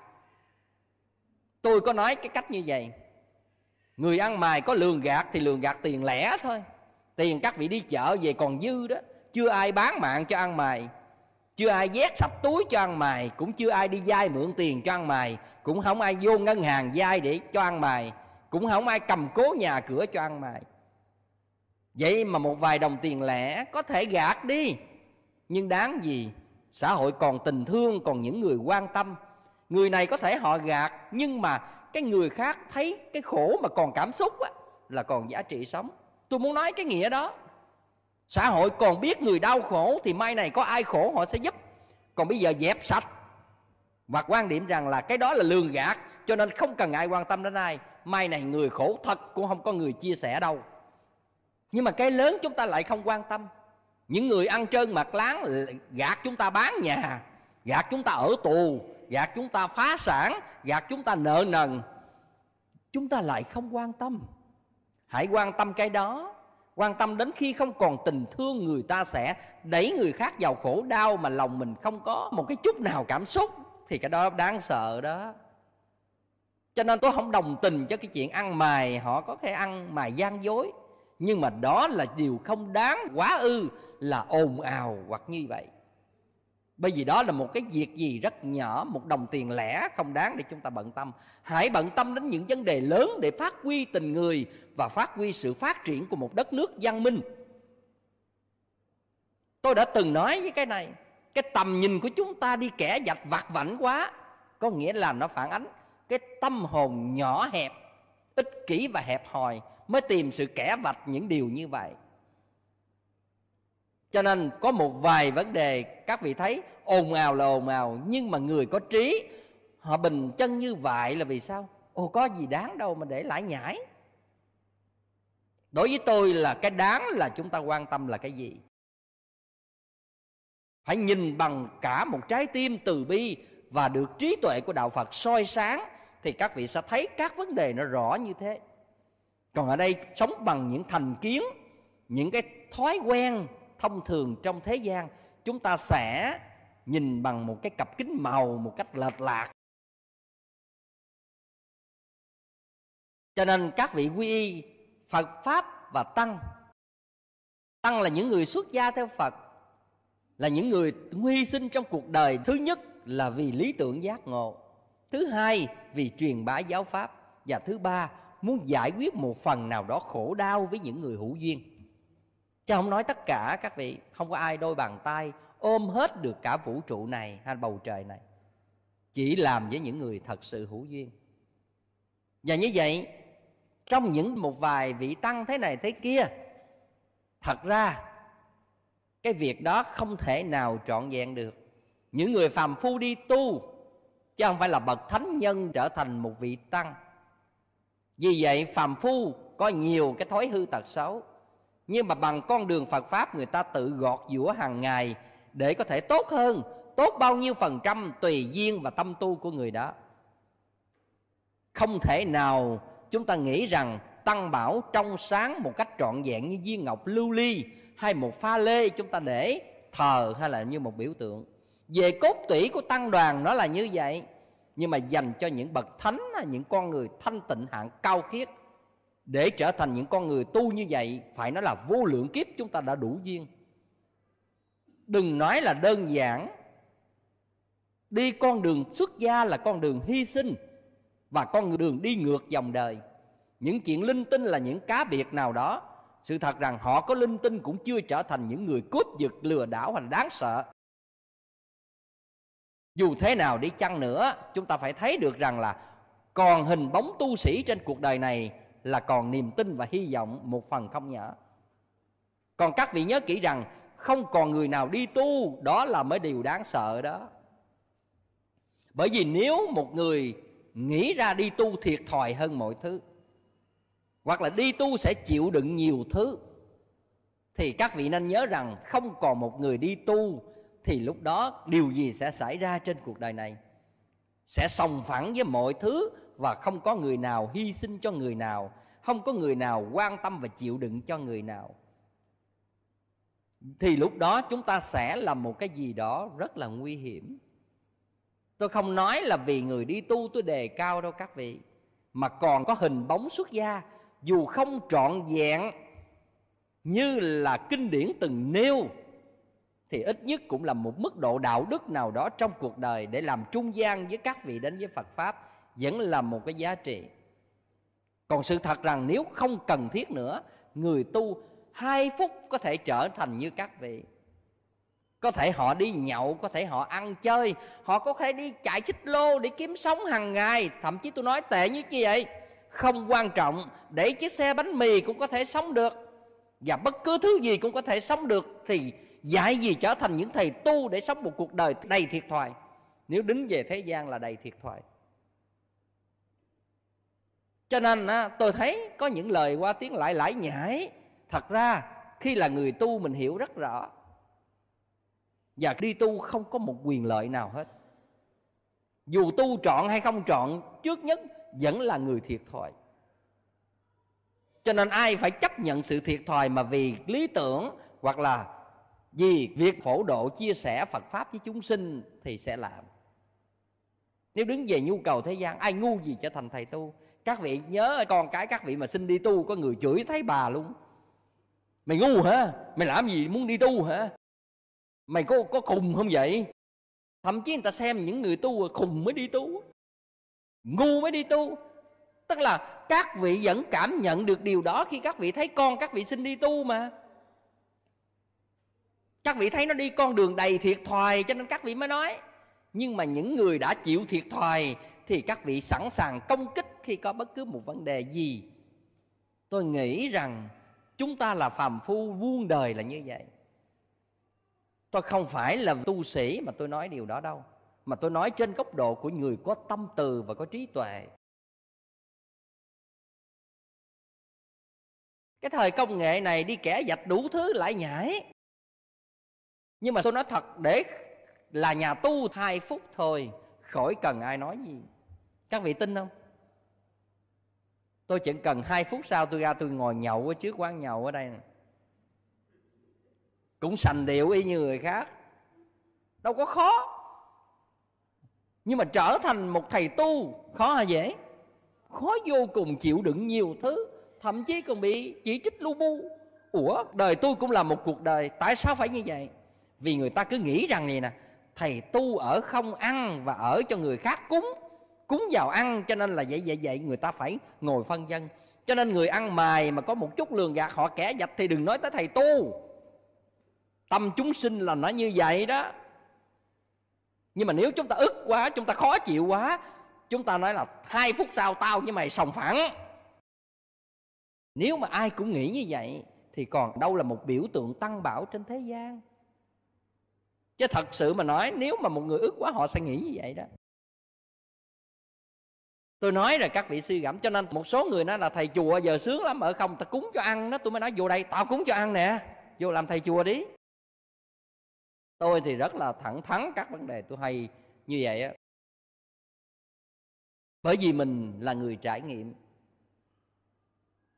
tôi có nói cái cách như vậy người ăn mày có lường gạt thì lường gạt tiền lẻ thôi tiền các vị đi chợ về còn dư đó chưa ai bán mạng cho ăn mày chưa ai vét sạch túi cho ăn mày cũng chưa ai đi vay mượn tiền cho ăn mày cũng không ai vô ngân hàng vay để cho ăn mày cũng không ai cầm cố nhà cửa cho ăn mày vậy mà một vài đồng tiền lẻ có thể gạt đi nhưng đáng gì xã hội còn tình thương còn những người quan tâm người này có thể họ gạt nhưng mà cái người khác thấy cái khổ mà còn cảm xúc á, là còn giá trị sống tôi muốn nói cái nghĩa đó xã hội còn biết người đau khổ thì mai này có ai khổ họ sẽ giúp còn bây giờ dẹp sạch và quan điểm rằng là cái đó là lường gạt cho nên không cần ai quan tâm đến ai mai này người khổ thật cũng không có người chia sẻ đâu nhưng mà cái lớn chúng ta lại không quan tâm những người ăn trơn mặt láng gạt chúng ta bán nhà gạt chúng ta ở tù gạt dạ, chúng ta phá sản gạt dạ, chúng ta nợ nần chúng ta lại không quan tâm hãy quan tâm cái đó quan tâm đến khi không còn tình thương người ta sẽ đẩy người khác vào khổ đau mà lòng mình không có một cái chút nào cảm xúc thì cái đó đáng sợ đó cho nên tôi không đồng tình cho cái chuyện ăn mài họ có thể ăn mài gian dối nhưng mà đó là điều không đáng quá ư là ồn ào hoặc như vậy bởi vì đó là một cái việc gì rất nhỏ một đồng tiền lẻ không đáng để chúng ta bận tâm hãy bận tâm đến những vấn đề lớn để phát huy tình người và phát huy sự phát triển của một đất nước văn minh tôi đã từng nói với cái này cái tầm nhìn của chúng ta đi kẻ dạch vặt vảnh quá có nghĩa là nó phản ánh cái tâm hồn nhỏ hẹp ích kỷ và hẹp hòi mới tìm sự kẻ vạch những điều như vậy cho nên có một vài vấn đề các vị thấy ồn ào là ồn ào nhưng mà người có trí họ bình chân như vậy là vì sao ồ có gì đáng đâu mà để lãi nhãi đối với tôi là cái đáng là chúng ta quan tâm là cái gì phải nhìn bằng cả một trái tim từ bi và được trí tuệ của đạo phật soi sáng thì các vị sẽ thấy các vấn đề nó rõ như thế còn ở đây sống bằng những thành kiến những cái thói quen thông thường trong thế gian chúng ta sẽ nhìn bằng một cái cặp kính màu một cách lệch lạc cho nên các vị quy y phật pháp và tăng tăng là những người xuất gia theo phật là những người hy sinh trong cuộc đời thứ nhất là vì lý tưởng giác ngộ thứ hai vì truyền bá giáo pháp và thứ ba muốn giải quyết một phần nào đó khổ đau với những người hữu duyên chứ không nói tất cả các vị không có ai đôi bàn tay ôm hết được cả vũ trụ này hay bầu trời này chỉ làm với những người thật sự hữu duyên và như vậy trong những một vài vị tăng thế này thế kia thật ra cái việc đó không thể nào trọn vẹn được những người phàm phu đi tu chứ không phải là bậc thánh nhân trở thành một vị tăng vì vậy phàm phu có nhiều cái thói hư tật xấu nhưng mà bằng con đường Phật pháp người ta tự gọt giũa hàng ngày để có thể tốt hơn tốt bao nhiêu phần trăm tùy duyên và tâm tu của người đó không thể nào chúng ta nghĩ rằng tăng bảo trong sáng một cách trọn vẹn như viên ngọc lưu ly hay một pha lê chúng ta để thờ hay là như một biểu tượng về cốt tủy của tăng đoàn nó là như vậy nhưng mà dành cho những bậc thánh những con người thanh tịnh hạng cao khiết để trở thành những con người tu như vậy phải nói là vô lượng kiếp chúng ta đã đủ duyên đừng nói là đơn giản đi con đường xuất gia là con đường hy sinh và con đường đi ngược dòng đời những chuyện linh tinh là những cá biệt nào đó sự thật rằng họ có linh tinh cũng chưa trở thành những người cướp giật lừa đảo hoặc đáng sợ dù thế nào đi chăng nữa chúng ta phải thấy được rằng là còn hình bóng tu sĩ trên cuộc đời này là còn niềm tin và hy vọng một phần không nhỏ còn các vị nhớ kỹ rằng không còn người nào đi tu đó là mới điều đáng sợ đó bởi vì nếu một người nghĩ ra đi tu thiệt thòi hơn mọi thứ hoặc là đi tu sẽ chịu đựng nhiều thứ thì các vị nên nhớ rằng không còn một người đi tu thì lúc đó điều gì sẽ xảy ra trên cuộc đời này sẽ sòng phẳng với mọi thứ và không có người nào hy sinh cho người nào không có người nào quan tâm và chịu đựng cho người nào thì lúc đó chúng ta sẽ làm một cái gì đó rất là nguy hiểm tôi không nói là vì người đi tu tôi đề cao đâu các vị mà còn có hình bóng xuất gia dù không trọn vẹn như là kinh điển từng nêu thì ít nhất cũng là một mức độ đạo đức nào đó trong cuộc đời để làm trung gian với các vị đến với Phật pháp vẫn là một cái giá trị còn sự thật rằng nếu không cần thiết nữa người tu hai phút có thể trở thành như các vị có thể họ đi nhậu có thể họ ăn chơi họ có thể đi chạy xích lô để kiếm sống hàng ngày thậm chí tôi nói tệ như như vậy không quan trọng để chiếc xe bánh mì cũng có thể sống được và bất cứ thứ gì cũng có thể sống được thì dạy gì trở thành những thầy tu để sống một cuộc đời đầy thiệt thòi nếu đứng về thế gian là đầy thiệt thòi cho nên tôi thấy có những lời qua tiếng lại lãi nhãi thật ra khi là người tu mình hiểu rất rõ và đi tu không có một quyền lợi nào hết dù tu trọn hay không trọn trước nhất vẫn là người thiệt thòi cho nên ai phải chấp nhận sự thiệt thòi mà vì lý tưởng hoặc là vì việc phổ độ chia sẻ Phật pháp với chúng sinh thì sẽ làm nếu đứng về nhu cầu thế gian ai ngu gì trở thành thầy tu các vị nhớ con cái các vị mà xin đi tu có người chửi thấy bà luôn mày ngu hả mày làm gì muốn đi tu hả mày có có khùng không vậy thậm chí người ta xem những người tu khùng mới đi tu ngu mới đi tu tức là các vị vẫn cảm nhận được điều đó khi các vị thấy con các vị xin đi tu mà các vị thấy nó đi con đường đầy thiệt thòi cho nên các vị mới nói nhưng mà những người đã chịu thiệt thòi thì các vị sẵn sàng công kích khi có bất cứ một vấn đề gì. Tôi nghĩ rằng chúng ta là phàm phu vuông đời là như vậy. Tôi không phải là tu sĩ mà tôi nói điều đó đâu, mà tôi nói trên góc độ của người có tâm từ và có trí tuệ. Cái thời công nghệ này đi kẻ dạch đủ thứ lại nhảy. Nhưng mà tôi nói thật để là nhà tu hai phút thôi khỏi cần ai nói gì các vị tin không tôi chỉ cần hai phút sau tôi ra tôi ngồi nhậu ở trước quán nhậu ở đây này. cũng sành điệu y như người khác đâu có khó nhưng mà trở thành một thầy tu khó hay dễ khó vô cùng chịu đựng nhiều thứ thậm chí còn bị chỉ trích lu bu ủa đời tôi cũng là một cuộc đời tại sao phải như vậy vì người ta cứ nghĩ rằng này nè thầy tu ở không ăn và ở cho người khác cúng cúng vào ăn cho nên là vậy vậy vậy người ta phải ngồi phân dân cho nên người ăn mài mà có một chút lường gạt họ kẻ dạch thì đừng nói tới thầy tu tâm chúng sinh là nó như vậy đó nhưng mà nếu chúng ta ức quá chúng ta khó chịu quá chúng ta nói là hai phút sau tao với mày sòng phẳng nếu mà ai cũng nghĩ như vậy thì còn đâu là một biểu tượng tăng bảo trên thế gian chứ thật sự mà nói nếu mà một người ức quá họ sẽ nghĩ như vậy đó tôi nói rồi các vị suy gẫm cho nên một số người nói là thầy chùa giờ sướng lắm ở không ta cúng cho ăn đó tôi mới nói vô đây tao cúng cho ăn nè vô làm thầy chùa đi tôi thì rất là thẳng thắn các vấn đề tôi hay như vậy á bởi vì mình là người trải nghiệm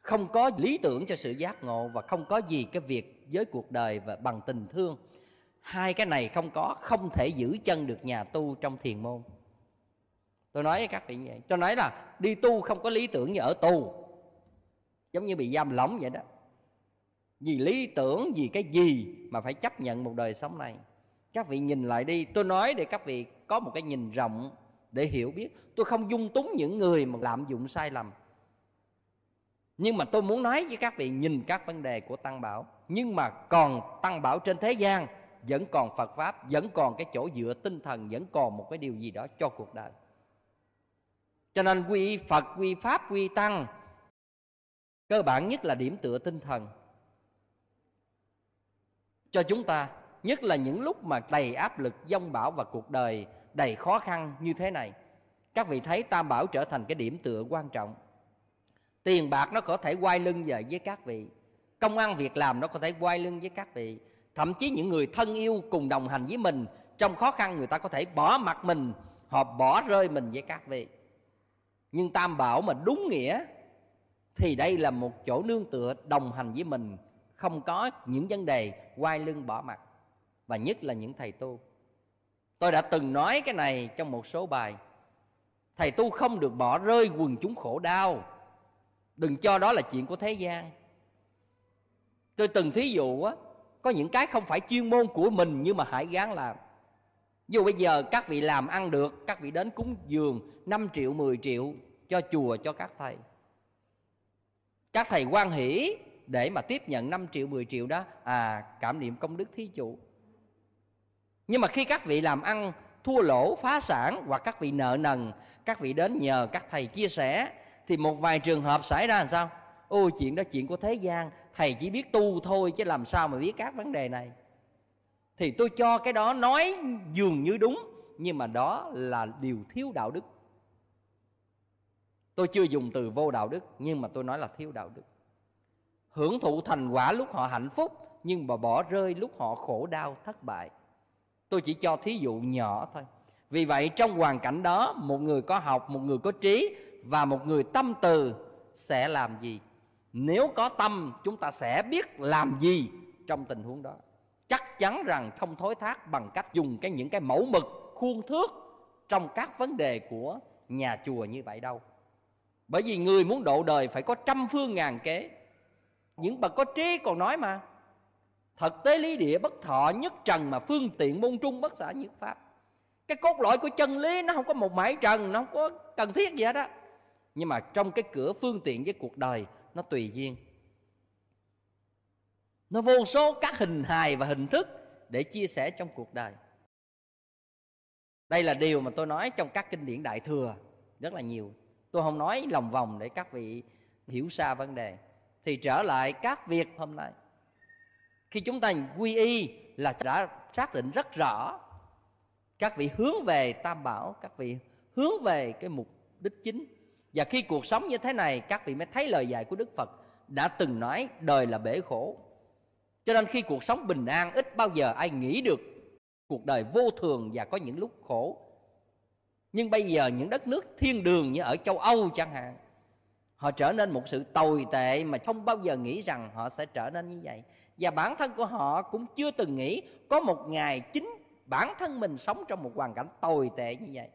không có lý tưởng cho sự giác ngộ và không có gì cái việc với cuộc đời và bằng tình thương hai cái này không có không thể giữ chân được nhà tu trong thiền môn tôi nói với các vị như vậy tôi nói là đi tu không có lý tưởng như ở tù giống như bị giam lỏng vậy đó vì lý tưởng vì cái gì mà phải chấp nhận một đời sống này các vị nhìn lại đi tôi nói để các vị có một cái nhìn rộng để hiểu biết tôi không dung túng những người mà lạm dụng sai lầm nhưng mà tôi muốn nói với các vị nhìn các vấn đề của tăng bảo nhưng mà còn tăng bảo trên thế gian vẫn còn phật pháp vẫn còn cái chỗ dựa tinh thần vẫn còn một cái điều gì đó cho cuộc đời cho nên quy phật quy pháp quy tăng cơ bản nhất là điểm tựa tinh thần cho chúng ta nhất là những lúc mà đầy áp lực dông bão và cuộc đời đầy khó khăn như thế này các vị thấy tam bảo trở thành cái điểm tựa quan trọng tiền bạc nó có thể quay lưng về với các vị công ăn việc làm nó có thể quay lưng với các vị thậm chí những người thân yêu cùng đồng hành với mình trong khó khăn người ta có thể bỏ mặt mình họ bỏ rơi mình với các vị nhưng tam bảo mà đúng nghĩa thì đây là một chỗ nương tựa đồng hành với mình không có những vấn đề quay lưng bỏ mặt và nhất là những thầy tu tôi đã từng nói cái này trong một số bài thầy tu không được bỏ rơi quần chúng khổ đau đừng cho đó là chuyện của thế gian tôi từng thí dụ á có những cái không phải chuyên môn của mình nhưng mà hãy gán làm dù bây giờ các vị làm ăn được các vị đến cúng dường 5 triệu 10 triệu cho chùa cho các thầy các thầy quan hỷ để mà tiếp nhận 5 triệu 10 triệu đó à cảm niệm công đức thí chủ nhưng mà khi các vị làm ăn thua lỗ phá sản hoặc các vị nợ nần các vị đến nhờ các thầy chia sẻ thì một vài trường hợp xảy ra làm sao Ôi chuyện đó chuyện của thế gian thầy chỉ biết tu thôi chứ làm sao mà biết các vấn đề này thì tôi cho cái đó nói dường như đúng nhưng mà đó là điều thiếu đạo đức Tôi chưa dùng từ vô đạo đức nhưng mà tôi nói là thiếu đạo đức. Hưởng thụ thành quả lúc họ hạnh phúc nhưng mà bỏ rơi lúc họ khổ đau thất bại. Tôi chỉ cho thí dụ nhỏ thôi. Vì vậy trong hoàn cảnh đó một người có học, một người có trí và một người tâm từ sẽ làm gì? Nếu có tâm chúng ta sẽ biết làm gì trong tình huống đó. Chắc chắn rằng không thối thác bằng cách dùng cái những cái mẫu mực khuôn thước trong các vấn đề của nhà chùa như vậy đâu bởi vì người muốn độ đời phải có trăm phương ngàn kế những bậc có trí còn nói mà thật tế lý địa bất thọ nhất trần mà phương tiện môn trung bất xả nhất pháp cái cốt lõi của chân lý nó không có một mãi trần nó không có cần thiết gì hết á nhưng mà trong cái cửa phương tiện với cuộc đời nó tùy duyên nó vô số các hình hài và hình thức để chia sẻ trong cuộc đời đây là điều mà tôi nói trong các kinh điển đại thừa rất là nhiều tôi không nói lòng vòng để các vị hiểu xa vấn đề thì trở lại các việc hôm nay khi chúng ta quy y là đã xác định rất rõ các vị hướng về tam bảo các vị hướng về cái mục đích chính và khi cuộc sống như thế này các vị mới thấy lời dạy của đức phật đã từng nói đời là bể khổ cho nên khi cuộc sống bình an ít bao giờ ai nghĩ được cuộc đời vô thường và có những lúc khổ nhưng bây giờ những đất nước thiên đường như ở châu âu chẳng hạn họ trở nên một sự tồi tệ mà không bao giờ nghĩ rằng họ sẽ trở nên như vậy và bản thân của họ cũng chưa từng nghĩ có một ngày chính bản thân mình sống trong một hoàn cảnh tồi tệ như vậy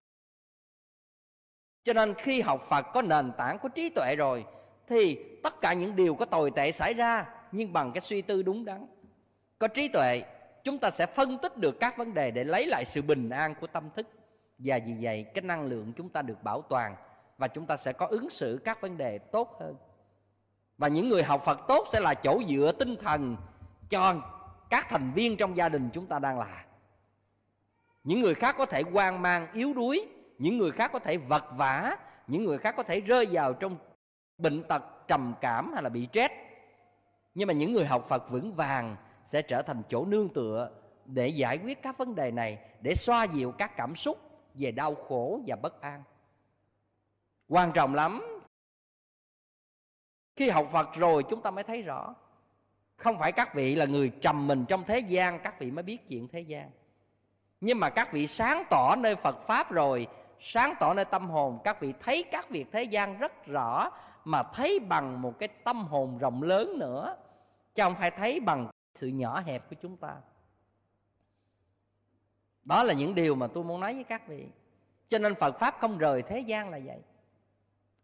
cho nên khi học phật có nền tảng có trí tuệ rồi thì tất cả những điều có tồi tệ xảy ra nhưng bằng cái suy tư đúng đắn có trí tuệ chúng ta sẽ phân tích được các vấn đề để lấy lại sự bình an của tâm thức và vì vậy cái năng lượng chúng ta được bảo toàn và chúng ta sẽ có ứng xử các vấn đề tốt hơn và những người học Phật tốt sẽ là chỗ dựa tinh thần cho các thành viên trong gia đình chúng ta đang là những người khác có thể hoang mang yếu đuối những người khác có thể vật vã những người khác có thể rơi vào trong bệnh tật trầm cảm hay là bị chết nhưng mà những người học Phật vững vàng sẽ trở thành chỗ nương tựa để giải quyết các vấn đề này để xoa dịu các cảm xúc về đau khổ và bất an quan trọng lắm khi học phật rồi chúng ta mới thấy rõ không phải các vị là người trầm mình trong thế gian các vị mới biết chuyện thế gian nhưng mà các vị sáng tỏ nơi phật pháp rồi sáng tỏ nơi tâm hồn các vị thấy các việc thế gian rất rõ mà thấy bằng một cái tâm hồn rộng lớn nữa chứ không phải thấy bằng sự nhỏ hẹp của chúng ta đó là những điều mà tôi muốn nói với các vị cho nên phật pháp không rời thế gian là vậy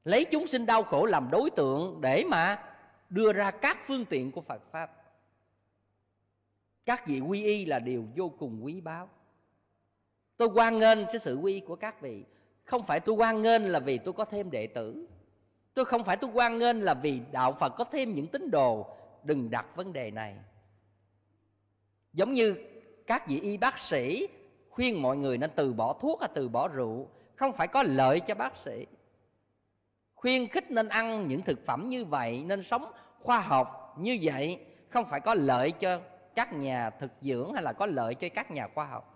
lấy chúng sinh đau khổ làm đối tượng để mà đưa ra các phương tiện của phật pháp các vị quy y là điều vô cùng quý báu tôi quan nghênh cái sự quy y của các vị không phải tôi quan nghênh là vì tôi có thêm đệ tử tôi không phải tôi quan nghênh là vì đạo phật có thêm những tín đồ đừng đặt vấn đề này giống như các vị y bác sĩ khuyên mọi người nên từ bỏ thuốc hay từ bỏ rượu không phải có lợi cho bác sĩ khuyên khích nên ăn những thực phẩm như vậy nên sống khoa học như vậy không phải có lợi cho các nhà thực dưỡng hay là có lợi cho các nhà khoa học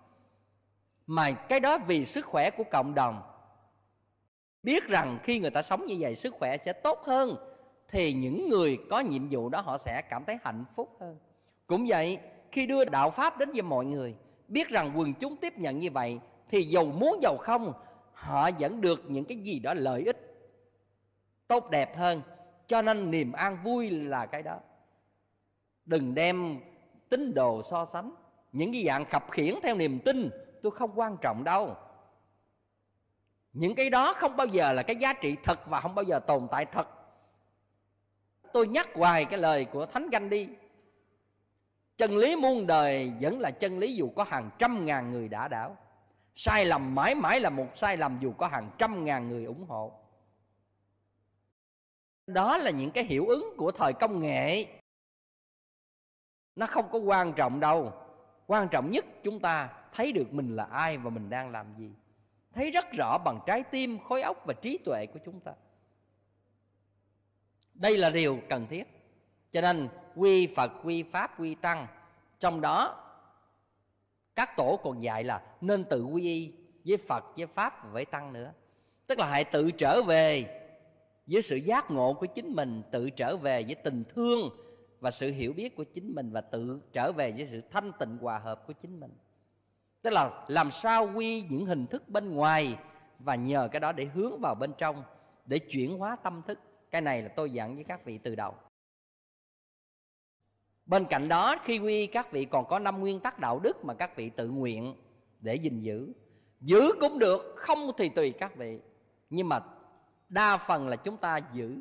mà cái đó vì sức khỏe của cộng đồng biết rằng khi người ta sống như vậy sức khỏe sẽ tốt hơn thì những người có nhiệm vụ đó họ sẽ cảm thấy hạnh phúc hơn cũng vậy khi đưa đạo pháp đến với mọi người biết rằng quần chúng tiếp nhận như vậy thì giàu muốn giàu không họ vẫn được những cái gì đó lợi ích tốt đẹp hơn cho nên niềm an vui là cái đó đừng đem tín đồ so sánh những cái dạng khập khiển theo niềm tin tôi không quan trọng đâu những cái đó không bao giờ là cái giá trị thật và không bao giờ tồn tại thật tôi nhắc hoài cái lời của thánh ganh đi chân lý muôn đời vẫn là chân lý dù có hàng trăm ngàn người đã đảo sai lầm mãi mãi là một sai lầm dù có hàng trăm ngàn người ủng hộ đó là những cái hiệu ứng của thời công nghệ nó không có quan trọng đâu quan trọng nhất chúng ta thấy được mình là ai và mình đang làm gì thấy rất rõ bằng trái tim khối óc và trí tuệ của chúng ta đây là điều cần thiết cho nên quy Phật, quy Pháp, quy Tăng. Trong đó các tổ còn dạy là nên tự quy y với Phật, với Pháp và với Tăng nữa. Tức là hãy tự trở về với sự giác ngộ của chính mình, tự trở về với tình thương và sự hiểu biết của chính mình và tự trở về với sự thanh tịnh hòa hợp của chính mình. Tức là làm sao quy những hình thức bên ngoài và nhờ cái đó để hướng vào bên trong để chuyển hóa tâm thức. Cái này là tôi dặn với các vị từ đầu. Bên cạnh đó khi quy các vị còn có năm nguyên tắc đạo đức mà các vị tự nguyện để gìn giữ. Giữ cũng được, không thì tùy các vị. Nhưng mà đa phần là chúng ta giữ.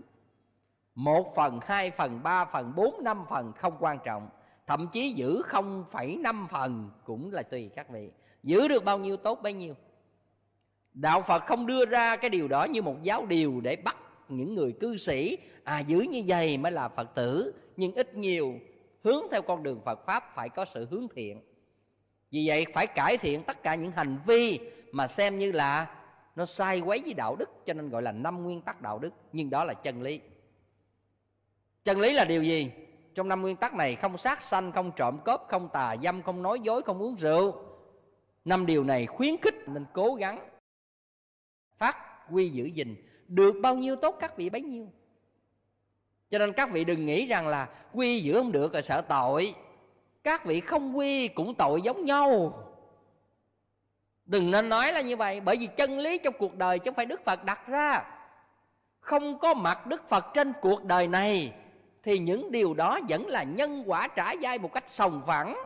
Một phần, hai phần, ba phần, bốn, năm phần không quan trọng. Thậm chí giữ 0,5 phần cũng là tùy các vị. Giữ được bao nhiêu tốt bấy nhiêu. Đạo Phật không đưa ra cái điều đó như một giáo điều để bắt những người cư sĩ à giữ như vậy mới là Phật tử, nhưng ít nhiều hướng theo con đường Phật Pháp phải có sự hướng thiện Vì vậy phải cải thiện tất cả những hành vi mà xem như là nó sai quấy với đạo đức Cho nên gọi là năm nguyên tắc đạo đức Nhưng đó là chân lý Chân lý là điều gì? Trong năm nguyên tắc này không sát sanh, không trộm cướp, không tà dâm, không nói dối, không uống rượu Năm điều này khuyến khích nên cố gắng phát quy giữ gìn Được bao nhiêu tốt các vị bấy nhiêu cho nên các vị đừng nghĩ rằng là quy giữ không được rồi sợ tội các vị không quy cũng tội giống nhau đừng nên nói là như vậy bởi vì chân lý trong cuộc đời chứ không phải đức phật đặt ra không có mặt đức phật trên cuộc đời này thì những điều đó vẫn là nhân quả trả dai một cách sòng phẳng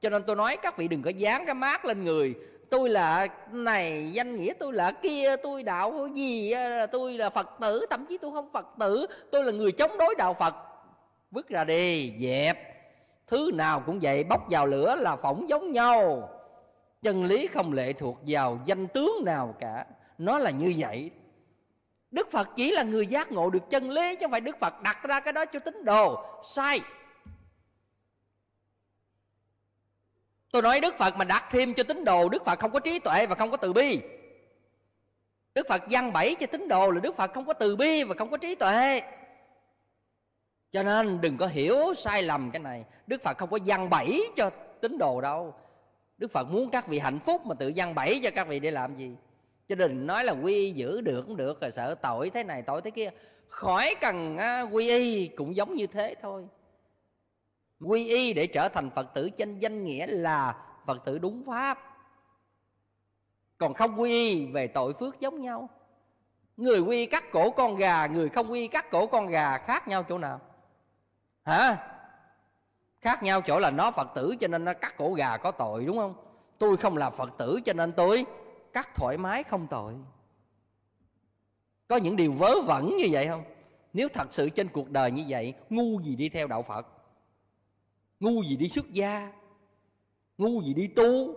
cho nên tôi nói các vị đừng có dán cái mát lên người tôi là này danh nghĩa tôi là kia tôi đạo gì à, tôi là phật tử thậm chí tôi không phật tử tôi là người chống đối đạo phật vứt ra đi dẹp thứ nào cũng vậy bốc vào lửa là phỏng giống nhau chân lý không lệ thuộc vào danh tướng nào cả nó là như vậy đức phật chỉ là người giác ngộ được chân lý chứ không phải đức phật đặt ra cái đó cho tín đồ sai Tôi nói Đức Phật mà đặt thêm cho tín đồ Đức Phật không có trí tuệ và không có từ bi Đức Phật văn bẫy cho tín đồ là Đức Phật không có từ bi và không có trí tuệ Cho nên đừng có hiểu sai lầm cái này Đức Phật không có văn bẫy cho tín đồ đâu Đức Phật muốn các vị hạnh phúc mà tự văn bẫy cho các vị để làm gì cho đừng nói là quy y giữ được cũng được rồi sợ tội thế này tội thế kia Khỏi cần quy y cũng giống như thế thôi quy y để trở thành phật tử trên danh nghĩa là phật tử đúng pháp còn không quy y về tội phước giống nhau người quy y cắt cổ con gà người không quy y cắt cổ con gà khác nhau chỗ nào hả khác nhau chỗ là nó phật tử cho nên nó cắt cổ gà có tội đúng không tôi không là phật tử cho nên tôi cắt thoải mái không tội có những điều vớ vẩn như vậy không nếu thật sự trên cuộc đời như vậy ngu gì đi theo đạo phật ngu gì đi xuất gia ngu gì đi tu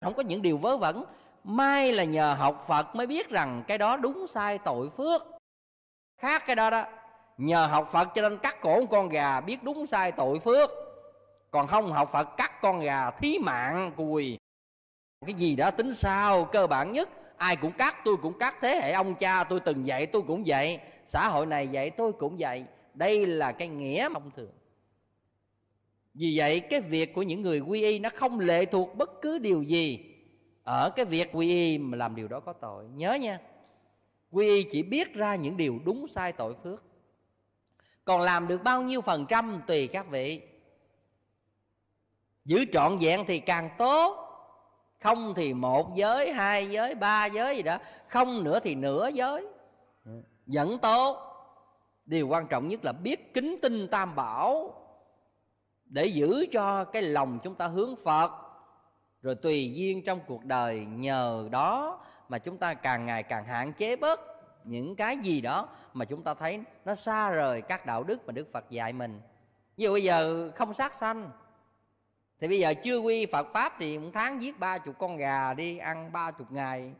không có những điều vớ vẩn Mai là nhờ học phật mới biết rằng cái đó đúng sai tội phước khác cái đó đó nhờ học phật cho nên cắt cổ con gà biết đúng sai tội phước còn không học phật cắt con gà thí mạng cùi cái gì đã tính sao cơ bản nhất ai cũng cắt tôi cũng cắt thế hệ ông cha tôi từng dạy tôi cũng dạy xã hội này dạy tôi cũng dạy đây là cái nghĩa thông thường vì vậy cái việc của những người quy y nó không lệ thuộc bất cứ điều gì ở cái việc quy y mà làm điều đó có tội nhớ nha quy y chỉ biết ra những điều đúng sai tội phước còn làm được bao nhiêu phần trăm tùy các vị giữ trọn vẹn thì càng tốt không thì một giới hai giới ba giới gì đó không nữa thì nửa giới vẫn tốt điều quan trọng nhất là biết kính tinh tam bảo để giữ cho cái lòng chúng ta hướng phật rồi tùy duyên trong cuộc đời nhờ đó mà chúng ta càng ngày càng hạn chế bớt những cái gì đó mà chúng ta thấy nó xa rời các đạo đức mà đức phật dạy mình ví dụ bây giờ không sát sanh thì bây giờ chưa quy phật pháp thì một tháng giết ba chục con gà đi ăn ba chục ngày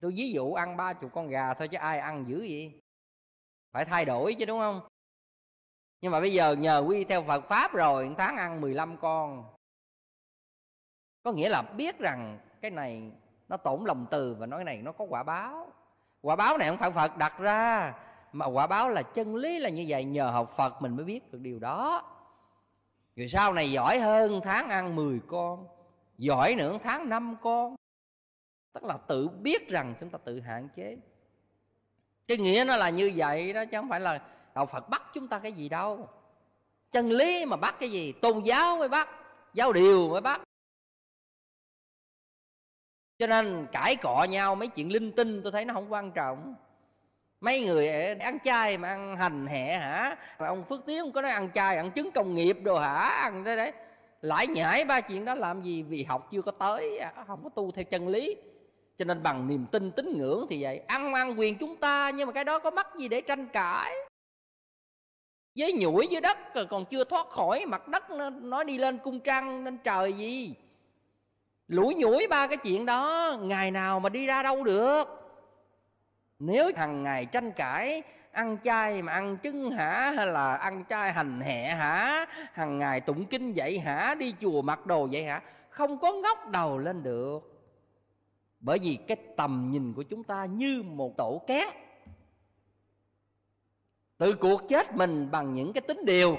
tôi ví dụ ăn ba chục con gà thôi chứ ai ăn dữ vậy? phải thay đổi chứ đúng không nhưng mà bây giờ nhờ quy theo Phật Pháp rồi Tháng ăn 15 con Có nghĩa là biết rằng Cái này nó tổn lòng từ Và nói cái này nó có quả báo Quả báo này không phải Phật đặt ra Mà quả báo là chân lý là như vậy Nhờ học Phật mình mới biết được điều đó Rồi sau này giỏi hơn Tháng ăn 10 con Giỏi nữa tháng 5 con Tức là tự biết rằng chúng ta tự hạn chế cái nghĩa nó là như vậy đó chứ không phải là đạo phật bắt chúng ta cái gì đâu chân lý mà bắt cái gì tôn giáo mới bắt giáo điều mới bắt cho nên cãi cọ nhau mấy chuyện linh tinh tôi thấy nó không quan trọng mấy người ăn chay mà ăn hành hẹ hả mà ông phước tiến có nói ăn chay ăn trứng công nghiệp đồ hả ăn thế đấy lãi nhảy ba chuyện đó làm gì vì học chưa có tới à, không có tu theo chân lý cho nên bằng niềm tin tín ngưỡng thì vậy ăn ăn quyền chúng ta nhưng mà cái đó có mắc gì để tranh cãi với nhủi dưới đất còn chưa thoát khỏi mặt đất nó, đi lên cung trăng lên trời gì lủi nhủi ba cái chuyện đó ngày nào mà đi ra đâu được nếu hàng ngày tranh cãi ăn chay mà ăn trứng hả hay là ăn chay hành hẹ hả hàng ngày tụng kinh vậy hả đi chùa mặc đồ vậy hả không có ngóc đầu lên được bởi vì cái tầm nhìn của chúng ta như một tổ cá tự cuộc chết mình bằng những cái tính điều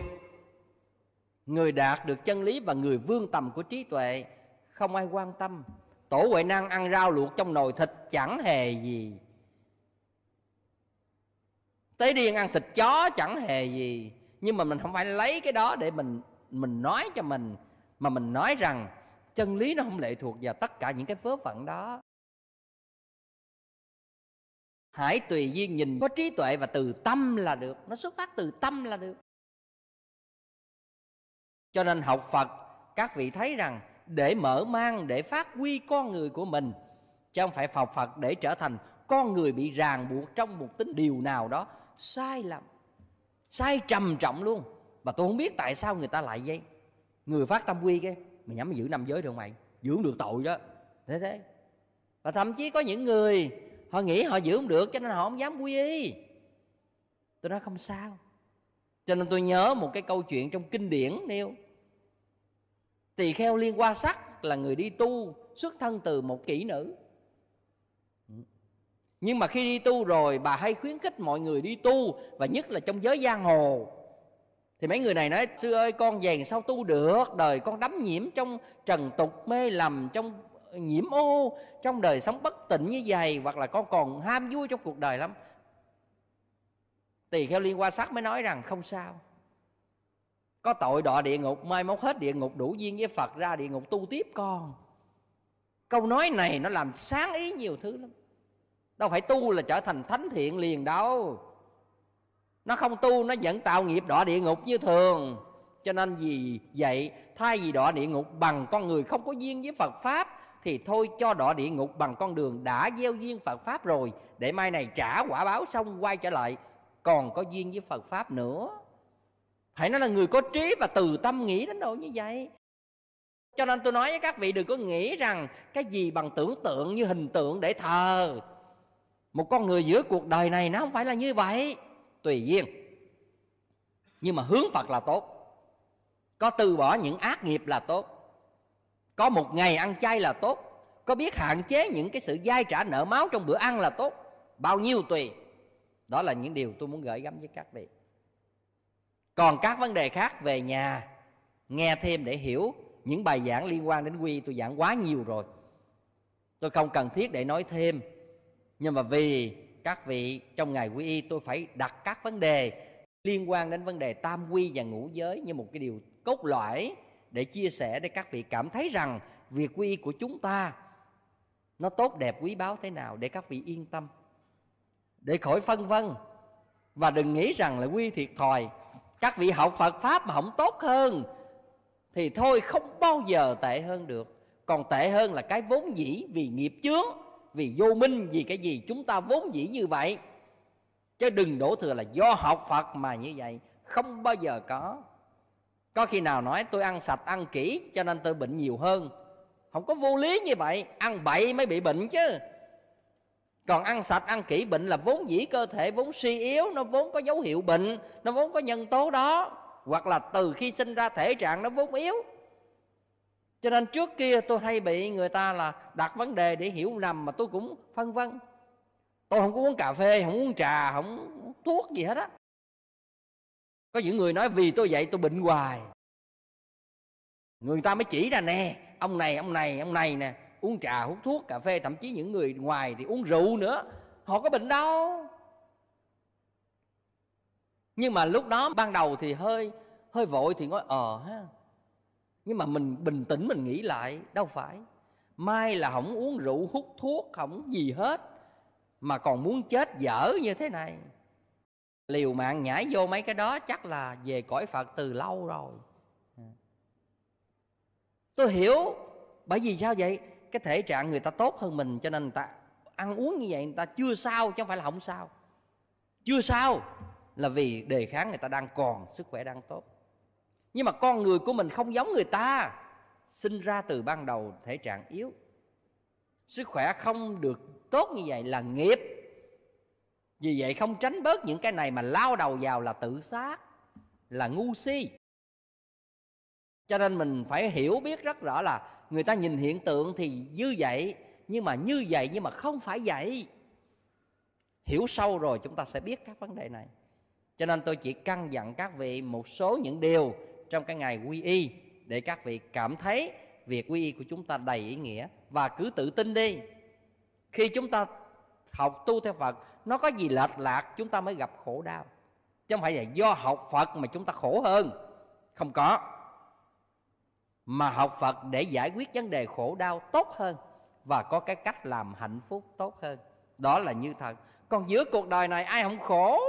người đạt được chân lý và người vương tầm của trí tuệ không ai quan tâm tổ huệ năng ăn rau luộc trong nồi thịt chẳng hề gì tế điên ăn thịt chó chẳng hề gì nhưng mà mình không phải lấy cái đó để mình mình nói cho mình mà mình nói rằng chân lý nó không lệ thuộc vào tất cả những cái vớ vẩn đó hãy tùy duyên nhìn có trí tuệ và từ tâm là được nó xuất phát từ tâm là được cho nên học phật các vị thấy rằng để mở mang để phát huy con người của mình chứ không phải học phật để trở thành con người bị ràng buộc trong một tính điều nào đó sai lầm sai trầm trọng luôn và tôi không biết tại sao người ta lại vậy người phát tâm quy cái mày nhắm giữ năm giới được mày dưỡng được tội đó thế thế và thậm chí có những người họ nghĩ họ giữ không được cho nên họ không dám quy y tôi nói không sao cho nên tôi nhớ một cái câu chuyện trong kinh điển nêu tỳ kheo liên qua sắc là người đi tu xuất thân từ một kỹ nữ nhưng mà khi đi tu rồi bà hay khuyến khích mọi người đi tu Và nhất là trong giới giang hồ Thì mấy người này nói Sư ơi con về sao tu được Đời con đắm nhiễm trong trần tục mê lầm Trong nhiễm ô trong đời sống bất tịnh như vậy hoặc là con còn ham vui trong cuộc đời lắm tỳ kheo liên quan sát mới nói rằng không sao có tội đọa địa ngục mai mốt hết địa ngục đủ duyên với phật ra địa ngục tu tiếp con câu nói này nó làm sáng ý nhiều thứ lắm đâu phải tu là trở thành thánh thiện liền đâu nó không tu nó vẫn tạo nghiệp đọa địa ngục như thường cho nên vì vậy thay vì đọa địa ngục bằng con người không có duyên với phật pháp thì thôi cho đọa địa ngục bằng con đường đã gieo duyên Phật Pháp rồi để mai này trả quả báo xong quay trở lại còn có duyên với Phật Pháp nữa. Hãy nói là người có trí và từ tâm nghĩ đến đâu như vậy. Cho nên tôi nói với các vị đừng có nghĩ rằng cái gì bằng tưởng tượng như hình tượng để thờ. Một con người giữa cuộc đời này nó không phải là như vậy. Tùy duyên. Nhưng mà hướng Phật là tốt. Có từ bỏ những ác nghiệp là tốt có một ngày ăn chay là tốt có biết hạn chế những cái sự dai trả nợ máu trong bữa ăn là tốt bao nhiêu tùy đó là những điều tôi muốn gửi gắm với các vị còn các vấn đề khác về nhà nghe thêm để hiểu những bài giảng liên quan đến quy tôi giảng quá nhiều rồi tôi không cần thiết để nói thêm nhưng mà vì các vị trong ngày quy y tôi phải đặt các vấn đề liên quan đến vấn đề tam quy và ngũ giới như một cái điều cốt lõi để chia sẻ để các vị cảm thấy rằng việc quy y của chúng ta nó tốt đẹp quý báu thế nào để các vị yên tâm để khỏi phân vân và đừng nghĩ rằng là quy thiệt thòi các vị học Phật pháp mà không tốt hơn thì thôi không bao giờ tệ hơn được còn tệ hơn là cái vốn dĩ vì nghiệp chướng vì vô minh vì cái gì chúng ta vốn dĩ như vậy chứ đừng đổ thừa là do học Phật mà như vậy không bao giờ có có khi nào nói tôi ăn sạch ăn kỹ cho nên tôi bệnh nhiều hơn không có vô lý như vậy ăn bậy mới bị bệnh chứ còn ăn sạch ăn kỹ bệnh là vốn dĩ cơ thể vốn suy yếu nó vốn có dấu hiệu bệnh nó vốn có nhân tố đó hoặc là từ khi sinh ra thể trạng nó vốn yếu cho nên trước kia tôi hay bị người ta là đặt vấn đề để hiểu nằm mà tôi cũng phân vân tôi không có uống cà phê không uống trà không uống thuốc gì hết á có những người nói vì tôi vậy tôi bệnh hoài người ta mới chỉ ra nè ông này ông này ông này nè uống trà hút thuốc cà phê thậm chí những người ngoài thì uống rượu nữa họ có bệnh đâu nhưng mà lúc đó ban đầu thì hơi hơi vội thì nói ờ ha nhưng mà mình bình tĩnh mình nghĩ lại đâu phải mai là không uống rượu hút thuốc không gì hết mà còn muốn chết dở như thế này liều mạng nhảy vô mấy cái đó chắc là về cõi phật từ lâu rồi tôi hiểu bởi vì sao vậy cái thể trạng người ta tốt hơn mình cho nên người ta ăn uống như vậy người ta chưa sao chứ không phải là không sao chưa sao là vì đề kháng người ta đang còn sức khỏe đang tốt nhưng mà con người của mình không giống người ta sinh ra từ ban đầu thể trạng yếu sức khỏe không được tốt như vậy là nghiệp vì vậy không tránh bớt những cái này mà lao đầu vào là tự sát Là ngu si Cho nên mình phải hiểu biết rất rõ là Người ta nhìn hiện tượng thì như vậy Nhưng mà như vậy nhưng mà không phải vậy Hiểu sâu rồi chúng ta sẽ biết các vấn đề này Cho nên tôi chỉ căn dặn các vị một số những điều Trong cái ngày quy y Để các vị cảm thấy việc quy y của chúng ta đầy ý nghĩa Và cứ tự tin đi Khi chúng ta học tu theo Phật nó có gì lệch lạc chúng ta mới gặp khổ đau chứ không phải là do học phật mà chúng ta khổ hơn không có mà học phật để giải quyết vấn đề khổ đau tốt hơn và có cái cách làm hạnh phúc tốt hơn đó là như thật còn giữa cuộc đời này ai không khổ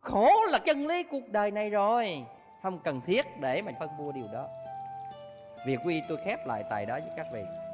khổ là chân lý cuộc đời này rồi không cần thiết để mà phân bua điều đó việc quy tôi khép lại tại đó với các vị